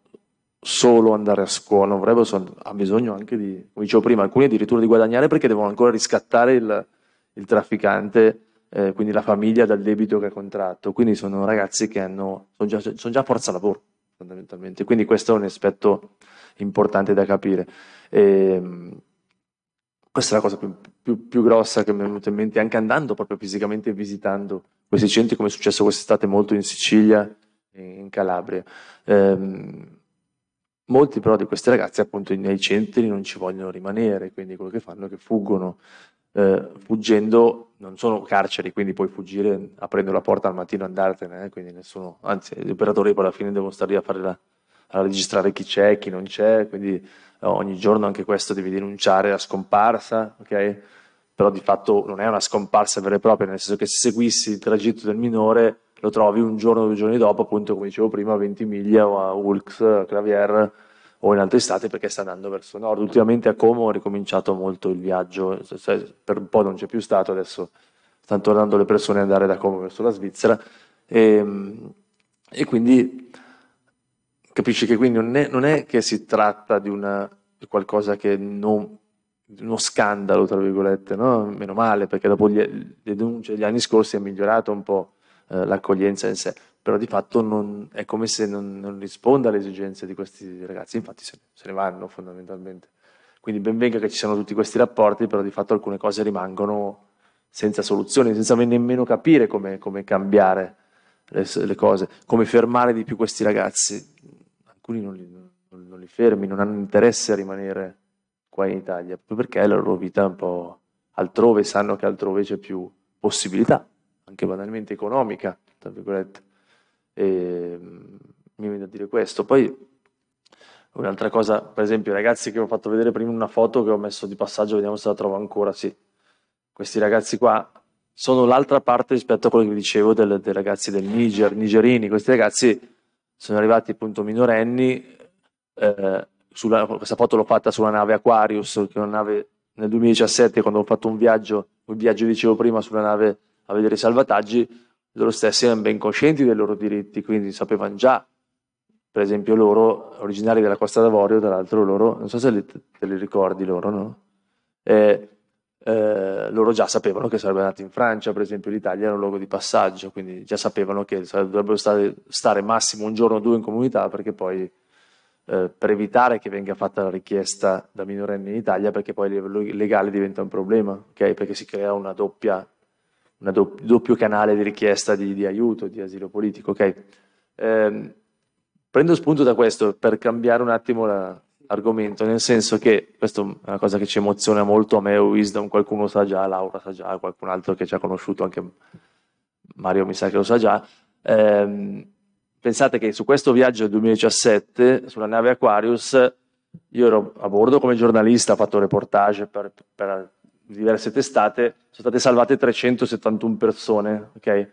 solo andare a scuola, avrebbero ha bisogno anche di, come dicevo prima, alcuni addirittura di guadagnare perché devono ancora riscattare il, il trafficante, eh, quindi la famiglia dal debito che ha contratto. Quindi sono ragazzi che hanno, sono, già, sono già forza lavoro fondamentalmente. Quindi questo è un aspetto importante da capire. E, ehm, questa è la cosa più, più, più, grossa che mi è venuta in mente, anche andando proprio fisicamente e visitando questi centri, come è successo quest'estate molto in Sicilia in Calabria. Ehm, molti però di questi ragazzi appunto nei centri non ci vogliono rimanere, quindi quello che fanno è che fuggono. Eh, fuggendo, non sono carceri, quindi puoi fuggire aprendo la porta al mattino e andartene, eh, quindi nessuno, anzi gli operatori poi alla fine devono stare lì a, fare la, a registrare chi c'è, chi non c'è, quindi no, eh, ogni giorno anche questo devi denunciare la scomparsa, ok? Però di fatto non è una scomparsa vera e propria, nel senso che se seguissi il tragitto del minore lo trovi un giorno o due giorni dopo, appunto come dicevo prima, a Ventimiglia o a Hulks, a Clavier o in altre state perché sta andando verso nord. Ultimamente a Como ho ricominciato molto il viaggio, per un po' non c'è più stato, adesso stanno tornando le persone ad andare da Como verso la Svizzera e, ehm, e quindi capisci che quindi non è, non è che si tratta di, una, di qualcosa che non uno scandalo, tra virgolette, no? meno male, perché dopo gli, le denunce degli anni scorsi è migliorato un po' Eh, l'accoglienza in sé, però di fatto non, è come se non, non, risponda alle esigenze di questi ragazzi, infatti se, se ne vanno fondamentalmente. Quindi benvenga che ci siano tutti questi rapporti, però di fatto alcune cose rimangono senza soluzioni, senza nemmeno capire come, come cambiare le, le, cose, come fermare di più questi ragazzi. Alcuni non li, non, non li fermi, non hanno interesse a rimanere qua in Italia, proprio perché la loro vita è un po' altrove, sanno che altrove c'è più possibilità, anche banalmente economica, tra virgolette. E, ehm, mi viene a dire questo. Poi un'altra cosa, per esempio, i ragazzi che ho fatto vedere prima una foto che ho messo di passaggio, vediamo se la trovo ancora, sì. Questi ragazzi qua sono l'altra parte rispetto a quello che vi dicevo del, dei ragazzi del Niger, nigerini. Questi ragazzi sono arrivati appunto minorenni. Eh, sulla, questa foto l'ho fatta sulla nave Aquarius, che è una nave nel 2017 quando ho fatto un viaggio, un viaggio dicevo prima sulla nave a vedere i salvataggi, loro stessi erano ben coscienti dei loro diritti, quindi sapevano già, per esempio loro, originari della Costa d'Avorio, tra l'altro loro, non so se li, te li ricordi loro, no? Eh, eh, loro già sapevano che sarebbero andati in Francia, per esempio l'Italia era un luogo di passaggio, quindi già sapevano che dovrebbero stare, stare massimo un giorno o due in comunità perché poi eh, per evitare che venga fatta la richiesta da minorenni in Italia perché poi il livello legale diventa un problema, okay? perché si crea una doppia un doppio canale di richiesta di, di, aiuto, di asilo politico. Okay? Eh, prendo spunto da questo per cambiare un attimo la, l'argomento, nel senso che questa è una cosa che ci emoziona molto a me o Wisdom, qualcuno sa già, Laura sa già, qualcun altro che ci ha conosciuto, anche Mario mi sa che lo sa già. Eh, pensate che su questo viaggio del 2017, sulla nave Aquarius, io ero a bordo come giornalista, ho fatto reportage per, per diverse testate, sono state salvate 371 persone, ok?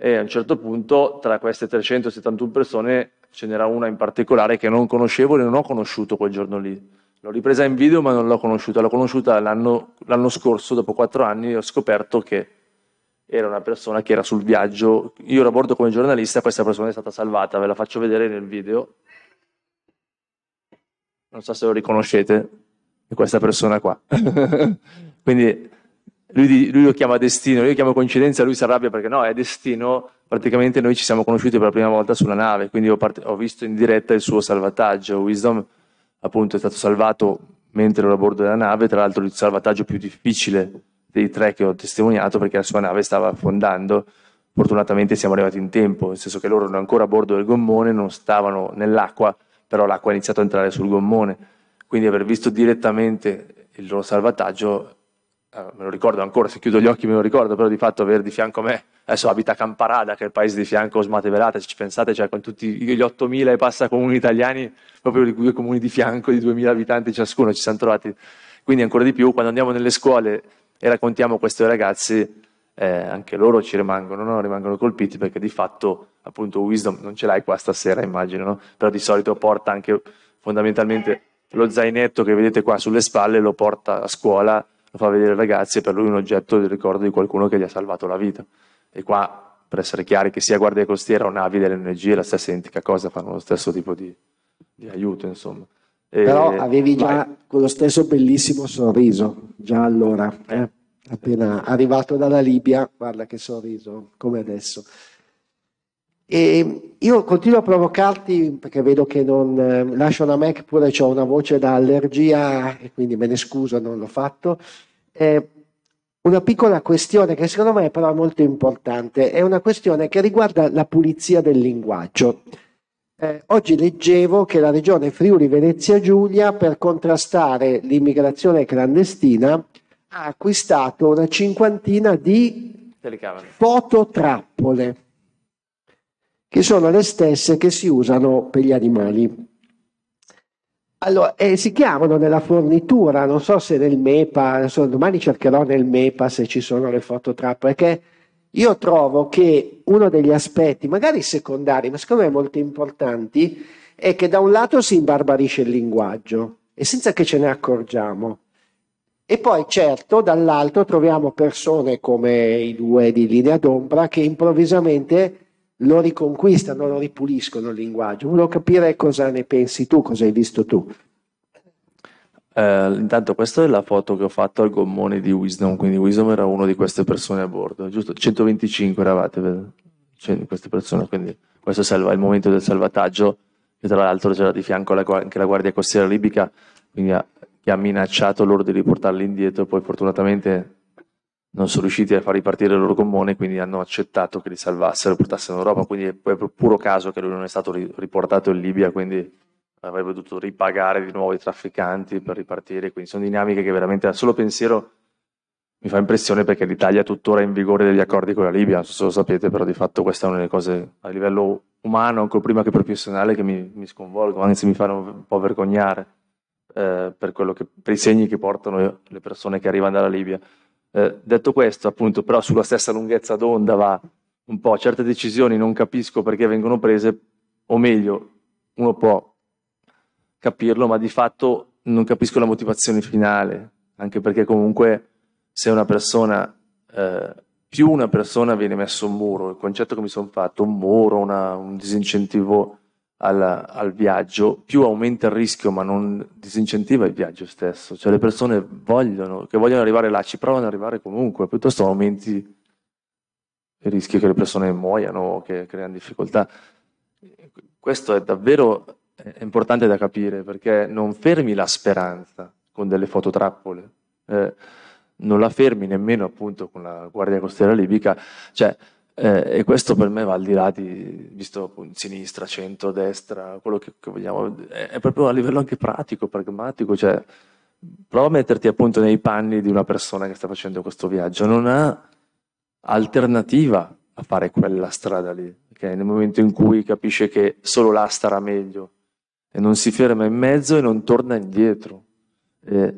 E a un certo punto tra queste 371 persone ce n'era una in particolare che non conoscevo e non ho conosciuto quel giorno lì. L'ho ripresa in video ma non l'ho conosciuta, l'ho conosciuta l'anno, l'anno scorso, dopo quattro anni, ho scoperto che era una persona che era sul viaggio, io ero a bordo come giornalista, questa persona è stata salvata, ve la faccio vedere nel video. Non so se lo riconoscete, è questa persona qua. Quindi lui, lui, lo chiama destino, io lo chiamo coincidenza, lui si arrabbia perché no, è destino. Praticamente noi ci siamo conosciuti per la prima volta sulla nave, quindi ho, part- ho visto in diretta il suo salvataggio. Wisdom appunto è stato salvato mentre ero a bordo della nave, tra l'altro il salvataggio più difficile dei tre che ho testimoniato perché la sua nave stava affondando. Fortunatamente siamo arrivati in tempo, nel senso che loro erano ancora a bordo del gommone, non stavano nell'acqua, però l'acqua ha iniziato a entrare sul gommone. Quindi aver visto direttamente il loro salvataggio eh, me lo ricordo ancora, se chiudo gli occhi me lo ricordo, però di fatto avere di fianco a me, adesso abita Camparada, che è il paese di fianco Smatevelata, se ci pensate, cioè con tutti gli 8.000 e passa comuni italiani, proprio i comuni di fianco di 2.000 abitanti ciascuno ci siamo trovati. Quindi ancora di più, quando andiamo nelle scuole e raccontiamo questo ai ragazzi, eh, anche loro ci rimangono, no? rimangono colpiti perché di fatto appunto Wisdom non ce l'hai qua stasera immagino, no? però di solito porta anche fondamentalmente lo zainetto che vedete qua sulle spalle, lo porta a scuola lo fa vedere ai ragazzi e per lui è un oggetto del ricordo di qualcuno che gli ha salvato la vita. E qua, per essere chiari, che sia Guardia Costiera o Navi dell'ONG è la stessa identica cosa, fanno lo stesso tipo di, di aiuto, insomma. E, Però avevi già vai. quello stesso bellissimo sorriso, già allora, eh? appena arrivato dalla Libia, guarda che sorriso, come adesso. E io continuo a provocarti perché vedo che non eh, lascio una Mac pure ho una voce da allergia e quindi me ne scuso, non l'ho fatto. Eh, una piccola questione che secondo me è però molto importante, è una questione che riguarda la pulizia del linguaggio. Eh, oggi leggevo che la regione Friuli Venezia Giulia per contrastare l'immigrazione clandestina ha acquistato una cinquantina di fototrappole che sono le stesse che si usano per gli animali. Allora, eh, si chiamano nella fornitura, non so se nel MEPA, adesso, domani cercherò nel MEPA se ci sono le fototrappe, perché io trovo che uno degli aspetti, magari secondari, ma secondo me molto importanti, è che da un lato si imbarbarisce il linguaggio e senza che ce ne accorgiamo. E poi certo dall'altro troviamo persone come i due di linea d'ombra che improvvisamente lo riconquistano, lo ripuliscono il linguaggio. Volevo capire cosa ne pensi tu, cosa hai visto tu. Eh, intanto questa è la foto che ho fatto al gommone di Wisdom, quindi Wisdom era una di queste persone a bordo, giusto? 125 eravate, per, cioè, queste persone, quindi questo è il momento del salvataggio, che tra l'altro c'era di fianco la, anche la guardia costiera libica, quindi ha, che ha minacciato loro di riportarli indietro, poi fortunatamente non sono riusciti a far ripartire il loro gommone, quindi hanno accettato che li salvassero e portassero in Europa. Quindi è puro caso che lui non è stato riportato in Libia, quindi avrebbe dovuto ripagare di nuovo i trafficanti per ripartire. Quindi sono dinamiche che veramente a solo pensiero mi fa impressione perché l'Italia è tuttora in vigore degli accordi con la Libia, non so se lo sapete, però di fatto questa è una delle cose a livello umano, ancora prima che professionale, che mi, mi sconvolgo, anzi mi fanno un po' vergognare eh, per, che, per i segni che portano le persone che arrivano dalla Libia. Eh, detto questo, appunto, però sulla stessa lunghezza d'onda va un po', certe decisioni non capisco perché vengono prese, o meglio, uno può capirlo, ma di fatto non capisco la motivazione finale, anche perché comunque se una persona, eh, più una persona viene messo un muro, il concetto che mi sono fatto, un muro, una, un disincentivo al, al, viaggio, più aumenta il rischio, ma non disincentiva il viaggio stesso. Cioè le persone vogliono, che vogliono arrivare là, ci provano ad arrivare comunque, piuttosto aumenti il rischio che le persone muoiano o che creano difficoltà. Questo è davvero importante da capire, perché non fermi la speranza con delle fototrappole, eh, non la fermi nemmeno appunto con la Guardia Costiera Libica, cioè eh, e questo per me va al di là di, visto sinistra, centro, destra, quello che, che vogliamo, è, è, proprio a livello anche pratico, pragmatico, cioè prova a metterti appunto nei panni di una persona che sta facendo questo viaggio, non ha alternativa a fare quella strada lì, okay? nel momento in cui capisce che solo là starà meglio e non si ferma in mezzo e non torna indietro. E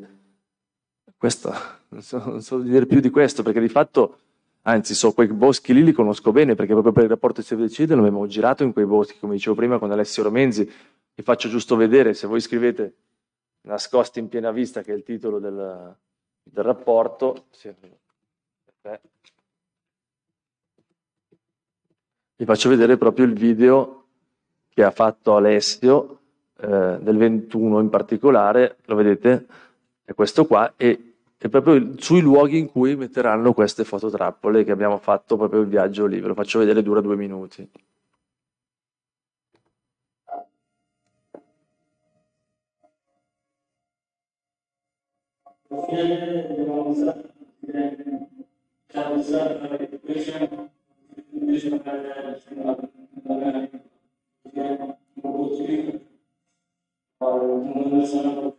questo, non so, non so dire più di questo perché di fatto Anzi, so quei boschi lì li conosco bene perché proprio per il rapporto di non abbiamo girato in quei boschi, come dicevo prima con Alessio Romenzi. Vi faccio giusto vedere, se voi scrivete Nascosti in piena vista, che è il titolo del, del rapporto, sì, eh. vi faccio vedere proprio il video che ha fatto Alessio eh, del 21 in particolare, lo vedete, è questo qua, e che proprio sui luoghi in cui metteranno queste fototrappole che abbiamo fatto proprio il viaggio lì, ve lo faccio vedere, dura due minuti. Grazie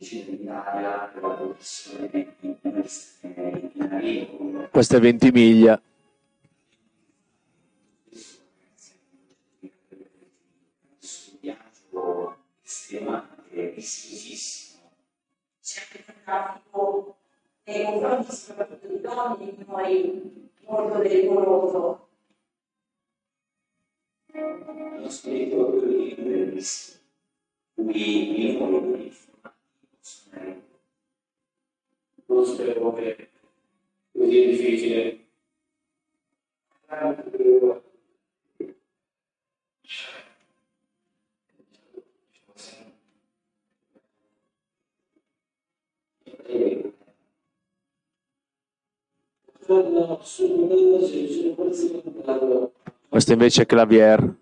centinaia della produzione di queste, queste 20 miglia. Studiato estremamente esquisissimo. C'è anche un grafico nei confronti soprattutto di donne e minori molto pericoloso. Uno spirito di cui minori conoscere come così difficile. Questo invece è Clavier.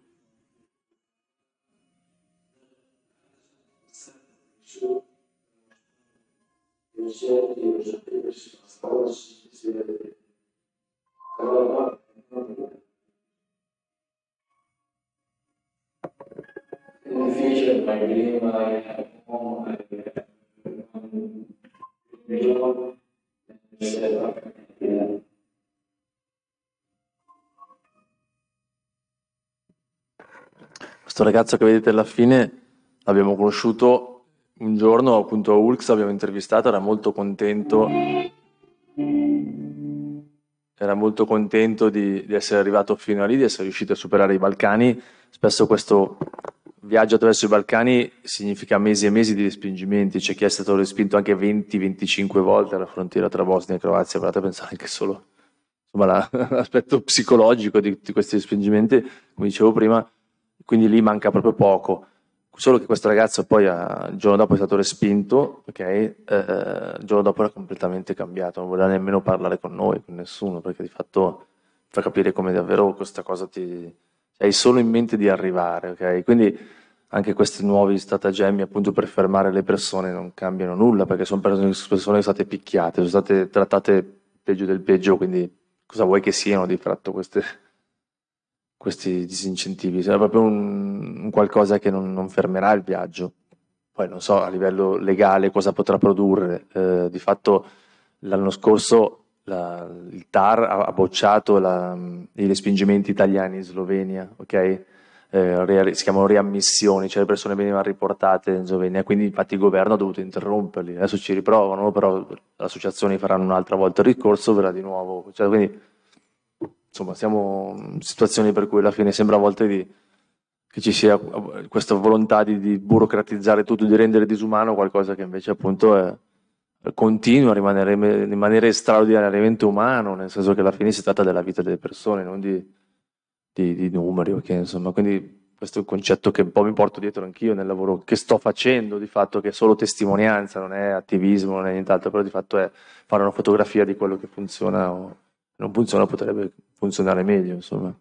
concerti, non sapevo se bastava, se se... Allora, è difficile, ma il clima è buono, è buono, è Questo ragazzo che vedete alla fine l'abbiamo conosciuto un giorno appunto a Ulx abbiamo intervistato, era molto contento, era molto contento di, di, essere arrivato fino a lì, di essere riuscito a superare i Balcani. Spesso questo viaggio attraverso i Balcani significa mesi e mesi di respingimenti, c'è chi è stato respinto anche 20-25 volte alla frontiera tra Bosnia e Croazia, provate a pensare anche solo insomma, la, l'aspetto psicologico di, di questi respingimenti, come dicevo prima, quindi lì manca proprio poco Solo che questo ragazzo poi ha, eh, il giorno dopo è stato respinto, ok? Eh, eh, il giorno dopo era completamente cambiato, non voleva nemmeno parlare con noi, con nessuno, perché di fatto fa capire come davvero questa cosa ti... Cioè, hai solo in mente di arrivare, ok? Quindi anche questi nuovi stratagemmi appunto per fermare le persone non cambiano nulla, perché sono persone, che sono state picchiate, sono state trattate peggio del peggio, quindi cosa vuoi che siano di fatto queste questi disincentivi, sarà proprio un, un qualcosa che non, non, fermerà il viaggio. Poi non so a livello legale cosa potrà produrre. Eh, di fatto l'anno scorso la, il TAR ha, ha bocciato la, i respingimenti italiani in Slovenia, ok? Eh, si chiamano riammissioni, cioè le persone venivano riportate in Slovenia, quindi infatti il governo ha dovuto interromperli. Adesso ci riprovano, però le associazioni faranno un'altra volta il ricorso, verrà di nuovo. Cioè, quindi insomma, siamo in situazioni per cui alla fine sembra a volte di, che ci sia questa volontà di, di, burocratizzare tutto, di rendere disumano qualcosa che invece appunto è, continua a rimanere in straordinariamente umano, nel senso che alla fine si tratta della vita delle persone, non di, di, di numeri, okay? insomma, quindi questo è un concetto che un po' mi porto dietro anch'io nel lavoro che sto facendo, di fatto che è solo testimonianza, non è attivismo, non è nient'altro, però di fatto è fare una fotografia di quello che funziona. O non funziona potrebbe funzionare meglio, insomma.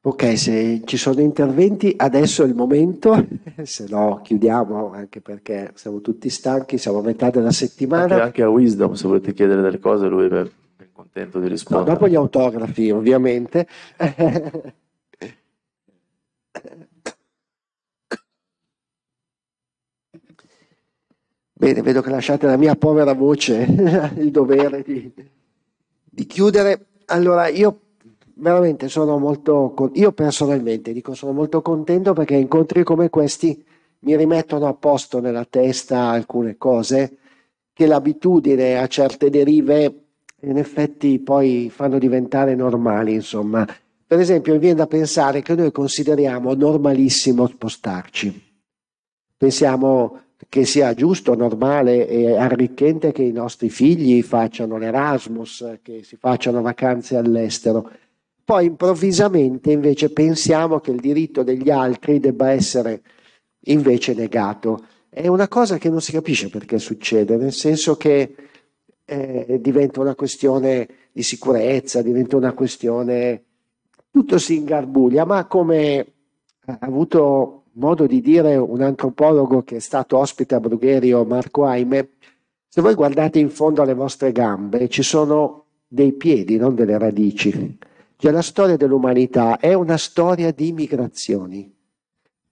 Ok, se ci sono interventi, adesso è il momento, se no chiudiamo anche perché siamo tutti stanchi, siamo a metà della settimana. Anche, anche a Wisdom, se volete chiedere delle cose, lui è ben contento di rispondere. No, dopo gli autografi, ovviamente. Bene, vedo che lasciate la mia povera voce il dovere di, di, chiudere. Allora, io veramente sono molto, io personalmente dico sono molto contento perché incontri come questi mi rimettono a posto nella testa alcune cose che l'abitudine a certe derive in effetti poi fanno diventare normali, insomma. Per esempio, mi viene da pensare che noi consideriamo normalissimo spostarci. Pensiamo che sia giusto, normale e arricchente che i nostri figli facciano l'Erasmus, che si facciano vacanze all'estero. Poi improvvisamente invece pensiamo che il diritto degli altri debba essere invece negato. È una cosa che non si capisce perché succede, nel senso che eh, diventa una questione di sicurezza, diventa una questione... tutto si ingarbuglia, ma come ha avuto modo di dire un antropologo che è stato ospite a Brugherio, Marco Aime, se voi guardate in fondo alle vostre gambe ci sono dei piedi, non delle radici. Cioè la storia dell'umanità è una storia di migrazioni.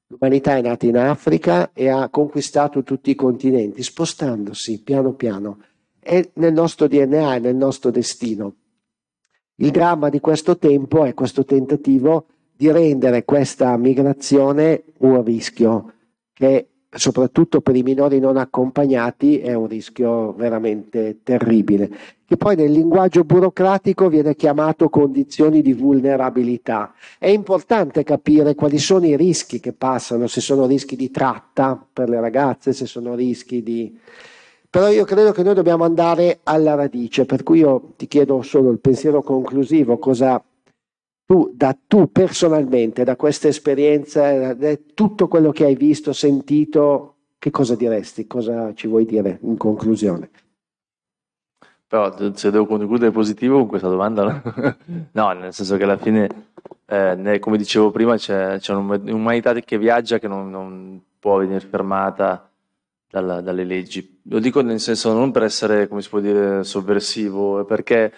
L'umanità è nata in Africa e ha conquistato tutti i continenti, spostandosi piano piano. È nel nostro DNA, è nel nostro destino. Il dramma di questo tempo è questo tentativo di rendere questa migrazione un rischio che soprattutto per i minori non accompagnati è un rischio veramente terribile, che poi nel linguaggio burocratico viene chiamato condizioni di vulnerabilità. È importante capire quali sono i rischi che passano, se sono rischi di tratta per le ragazze, se sono rischi di... Però io credo che noi dobbiamo andare alla radice, per cui io ti chiedo solo il pensiero conclusivo, cosa tu, da tu personalmente, da questa esperienza, da tutto quello che hai visto, sentito, che cosa diresti? Cosa ci vuoi dire in conclusione? Però se devo concludere positivo con questa domanda, no, no nel senso che alla fine, eh, come dicevo prima, c'è, c'è un'umanità che viaggia che non, non può venire fermata dalla, dalle leggi. Lo dico nel senso non per essere, come si può dire, sovversivo, perché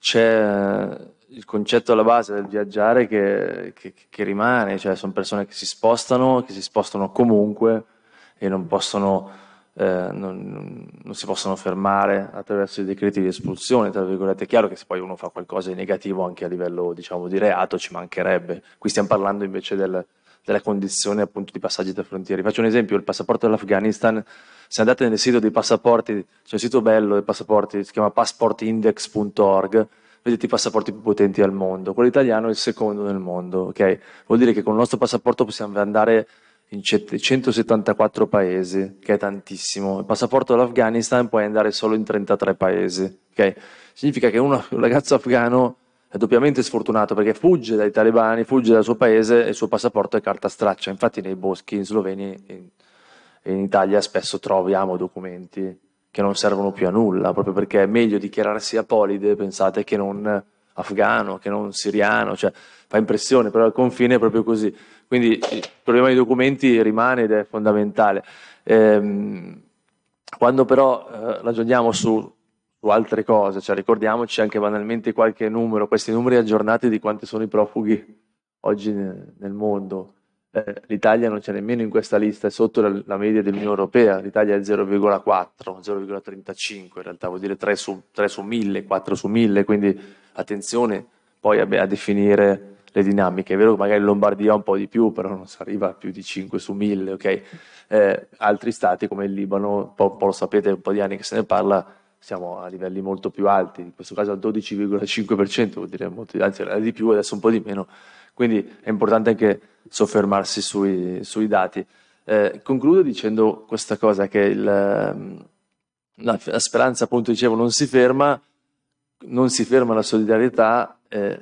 c'è il concetto alla base del viaggiare che, che, che rimane, cioè sono persone che si spostano, che si spostano comunque e non possono, eh, non, non si possono fermare attraverso i decreti di espulsione, tra virgolette. È chiaro che se poi uno fa qualcosa di negativo anche a livello, diciamo, di reato ci mancherebbe. Qui stiamo parlando invece del, della condizione appunto di passaggi tra frontiere. Faccio un esempio, il passaporto dell'Afghanistan, se andate nel sito dei passaporti, c'è cioè un sito bello dei passaporti, si chiama passportindex.org, vedete i passaporti più potenti al mondo, quello italiano è il secondo nel mondo, ok? Vuol dire che con il nostro passaporto possiamo andare in 174 paesi, che è tantissimo. Il passaporto dell'Afghanistan puoi andare solo in 33 paesi, ok? Significa che uno, un ragazzo afghano è doppiamente sfortunato perché fugge dai talebani, fugge dal suo paese e il suo passaporto è carta straccia. Infatti nei boschi in Slovenia e in, in Italia spesso troviamo documenti che non servono più a nulla, proprio perché è meglio dichiararsi apolide, pensate, che non afghano, che non siriano, cioè fa impressione, però il confine è proprio così. Quindi il problema dei documenti rimane ed è fondamentale. Ehm, quando però eh, ragioniamo su, su, altre cose, cioè ricordiamoci anche banalmente qualche numero, questi numeri aggiornati di quanti sono i profughi oggi nel, nel mondo, eh, l'Italia non c'è nemmeno in questa lista, è sotto la, la media dell'Unione Europea, l'Italia è 0,4, 0,35 in realtà, vuol dire 3 su, 3 su 1000, 4 su 1000, quindi attenzione poi a, a definire le dinamiche. È vero che magari Lombardia un po' di più, però non si arriva a più di 5 su 1000, ok? Eh, altri stati come il Libano, un po', un po' lo sapete, un po' di anni che se ne parla, siamo a livelli molto più alti, in questo caso al 12,5%, vuol dire molto, anzi era di più, adesso un po' di meno, quindi è importante anche soffermarsi sui, sui dati. Eh, concludo dicendo questa cosa, che il, ehm, la, la, speranza, appunto, dicevo, non si ferma, non si ferma la solidarietà, eh,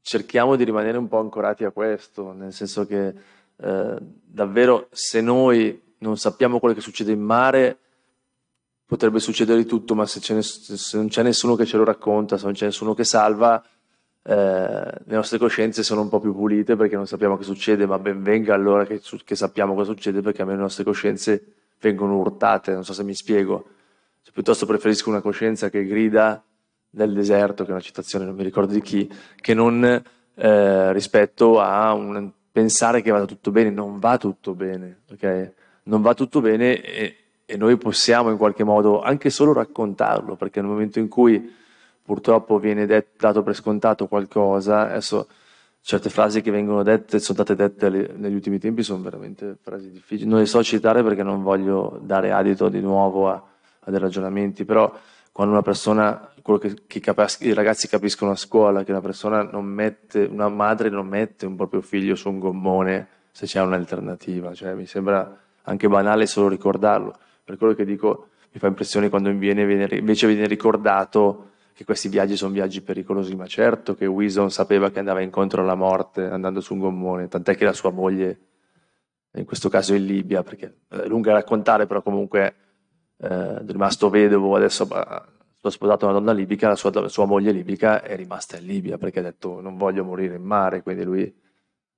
cerchiamo di rimanere un po' ancorati a questo, nel senso che eh, davvero se noi non sappiamo quello che succede in mare, potrebbe succedere di tutto, ma se, ne, se non c'è nessuno che ce lo racconta, se non c'è nessuno che salva, eh, le nostre coscienze sono un po' più pulite perché non sappiamo che succede, ma ben venga allora che, che sappiamo cosa succede perché almeno le nostre coscienze vengono urtate, non so se mi spiego. Cioè, piuttosto preferisco una coscienza che grida nel deserto, che è una citazione, non mi ricordo di chi, che non eh, rispetto a un, pensare che vada tutto bene. Non va tutto bene, ok? Non va tutto bene e, e noi possiamo in qualche modo anche solo raccontarlo, perché nel momento in cui purtroppo viene det- dato per scontato qualcosa, adesso certe frasi che vengono dette, sono state dette negli ultimi tempi, sono veramente frasi difficili. Non le so citare perché non voglio dare adito di nuovo a, a dei ragionamenti, però quando una persona, quello che, che capas- i ragazzi capiscono a scuola, che una persona non mette, una madre non mette un proprio figlio su un gommone se c'è un'alternativa, cioè mi sembra anche banale solo ricordarlo. Per quello che dico, mi fa impressione quando viene, viene, invece viene ricordato che questi viaggi sono viaggi pericolosi, ma certo che Wilson sapeva che andava incontro alla morte andando su un gommone, tant'è che la sua moglie, in questo caso in Libia, perché è eh, lunga raccontare, però comunque eh, è rimasto vedovo, adesso ha sposato una donna libica, la sua, la sua moglie libica è rimasta in Libia perché ha detto non voglio morire in mare, quindi lui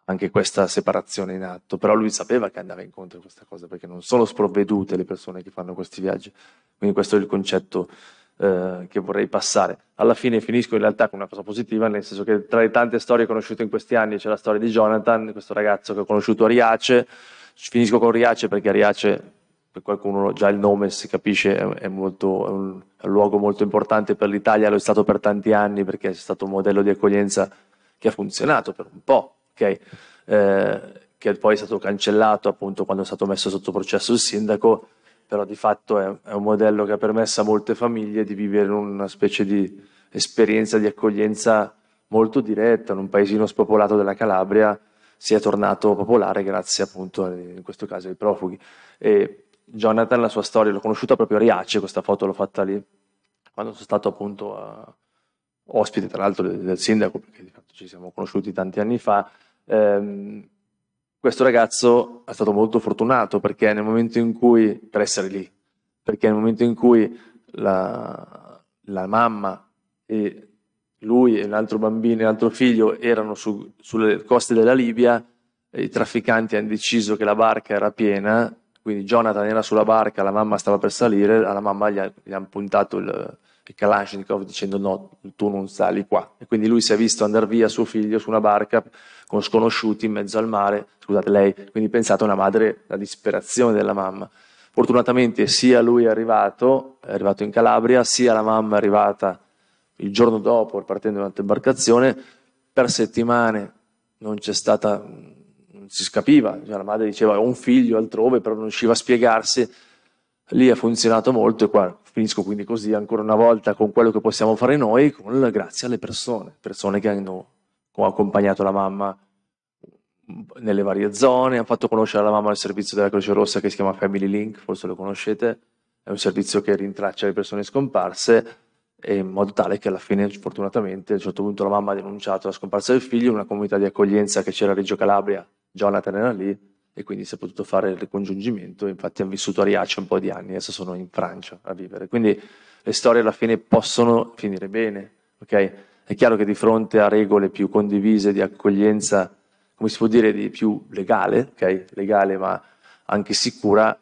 anche questa separazione in atto, però lui sapeva che andava incontro a questa cosa perché non sono sprovvedute le persone che fanno questi viaggi, quindi questo è il concetto eh, che vorrei passare. Alla fine finisco in realtà con una cosa positiva, nel senso che tra le tante storie conosciute in questi anni c'è la storia di Jonathan, questo ragazzo che ho conosciuto a Riace. Finisco con Riace perché Riace, per qualcuno già il nome si capisce, è, è, molto, è, un, è un luogo molto importante per l'Italia, lo è stato per tanti anni perché è stato un modello di accoglienza che ha funzionato per un po'. Okay? Eh, che poi è stato cancellato appunto quando è stato messo sotto processo il sindaco però di fatto è, è, un modello che ha permesso a molte famiglie di vivere una specie di esperienza di accoglienza molto diretta in un paesino spopolato della Calabria si è tornato popolare grazie appunto in questo caso ai profughi e Jonathan la sua storia l'ho conosciuta proprio a Riace questa foto l'ho fatta lì quando sono stato appunto a, eh, ospite tra l'altro del, sindaco perché di fatto ci siamo conosciuti tanti anni fa ehm, questo ragazzo è stato molto fortunato perché nel momento in cui, per essere lì, perché nel momento in cui la, la mamma e lui e un altro bambino e un altro figlio erano su, sulle coste della Libia, i trafficanti hanno deciso che la barca era piena, quindi Jonathan era sulla barca, la mamma stava per salire, alla mamma gli, ha, gli hanno puntato il, e Kalashnikov dicendo no, tu non sali qua. E quindi lui si è visto andare via suo figlio su una barca con sconosciuti in mezzo al mare, scusate lei, quindi pensate a una madre, la disperazione della mamma. Fortunatamente sia lui è arrivato, è arrivato in Calabria, sia la mamma è arrivata il giorno dopo, partendo da un'altra imbarcazione, per settimane non c'è stata, non si scapiva, cioè, la madre diceva ho un figlio altrove, però non riusciva a spiegarsi, lì ha funzionato molto e qua Finisco quindi così ancora una volta con quello che possiamo fare noi, con, grazie alle persone, persone che hanno accompagnato la mamma nelle varie zone, hanno fatto conoscere la mamma al servizio della Croce Rossa che si chiama Family Link, forse lo conoscete, è un servizio che rintraccia le persone scomparse in modo tale che alla fine fortunatamente a un certo punto la mamma ha denunciato la scomparsa del figlio una comunità di accoglienza che c'era a Reggio Calabria, Jonathan era lì, e quindi si è potuto fare il ricongiungimento, infatti hanno vissuto a Riace un po' di anni, adesso sono in Francia a vivere. Quindi le storie alla fine possono finire bene, ok? È chiaro che di fronte a regole più condivise di accoglienza, come si può dire, di più legale, ok? Legale ma anche sicura,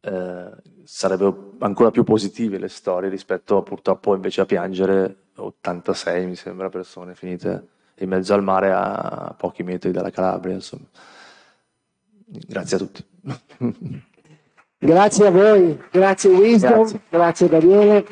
eh, sarebbero ancora più positive le storie rispetto a, purtroppo invece a piangere 86 mi sembra persone finite in mezzo al mare a pochi metri dalla Calabria, insomma. Grazie a tutti. Grazie a voi, grazie Wisdom, grazie, grazie Daniele.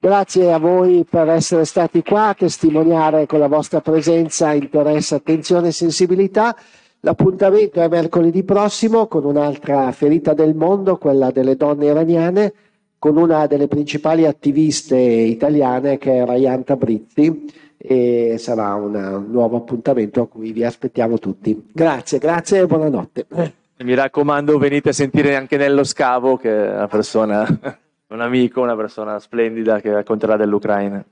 Grazie a voi per essere stati qua a testimoniare con la vostra presenza, interesse, attenzione e sensibilità. L'appuntamento è mercoledì prossimo con un'altra ferita del mondo, quella delle donne iraniane, con una delle principali attiviste italiane che è Rayanta Britti e sarà un nuovo appuntamento a cui vi aspettiamo tutti. Grazie, grazie e buonanotte. Mi raccomando, venite a sentire anche Nello Scavo, che è una persona, un amico, una persona splendida che racconterà dell'Ucraina.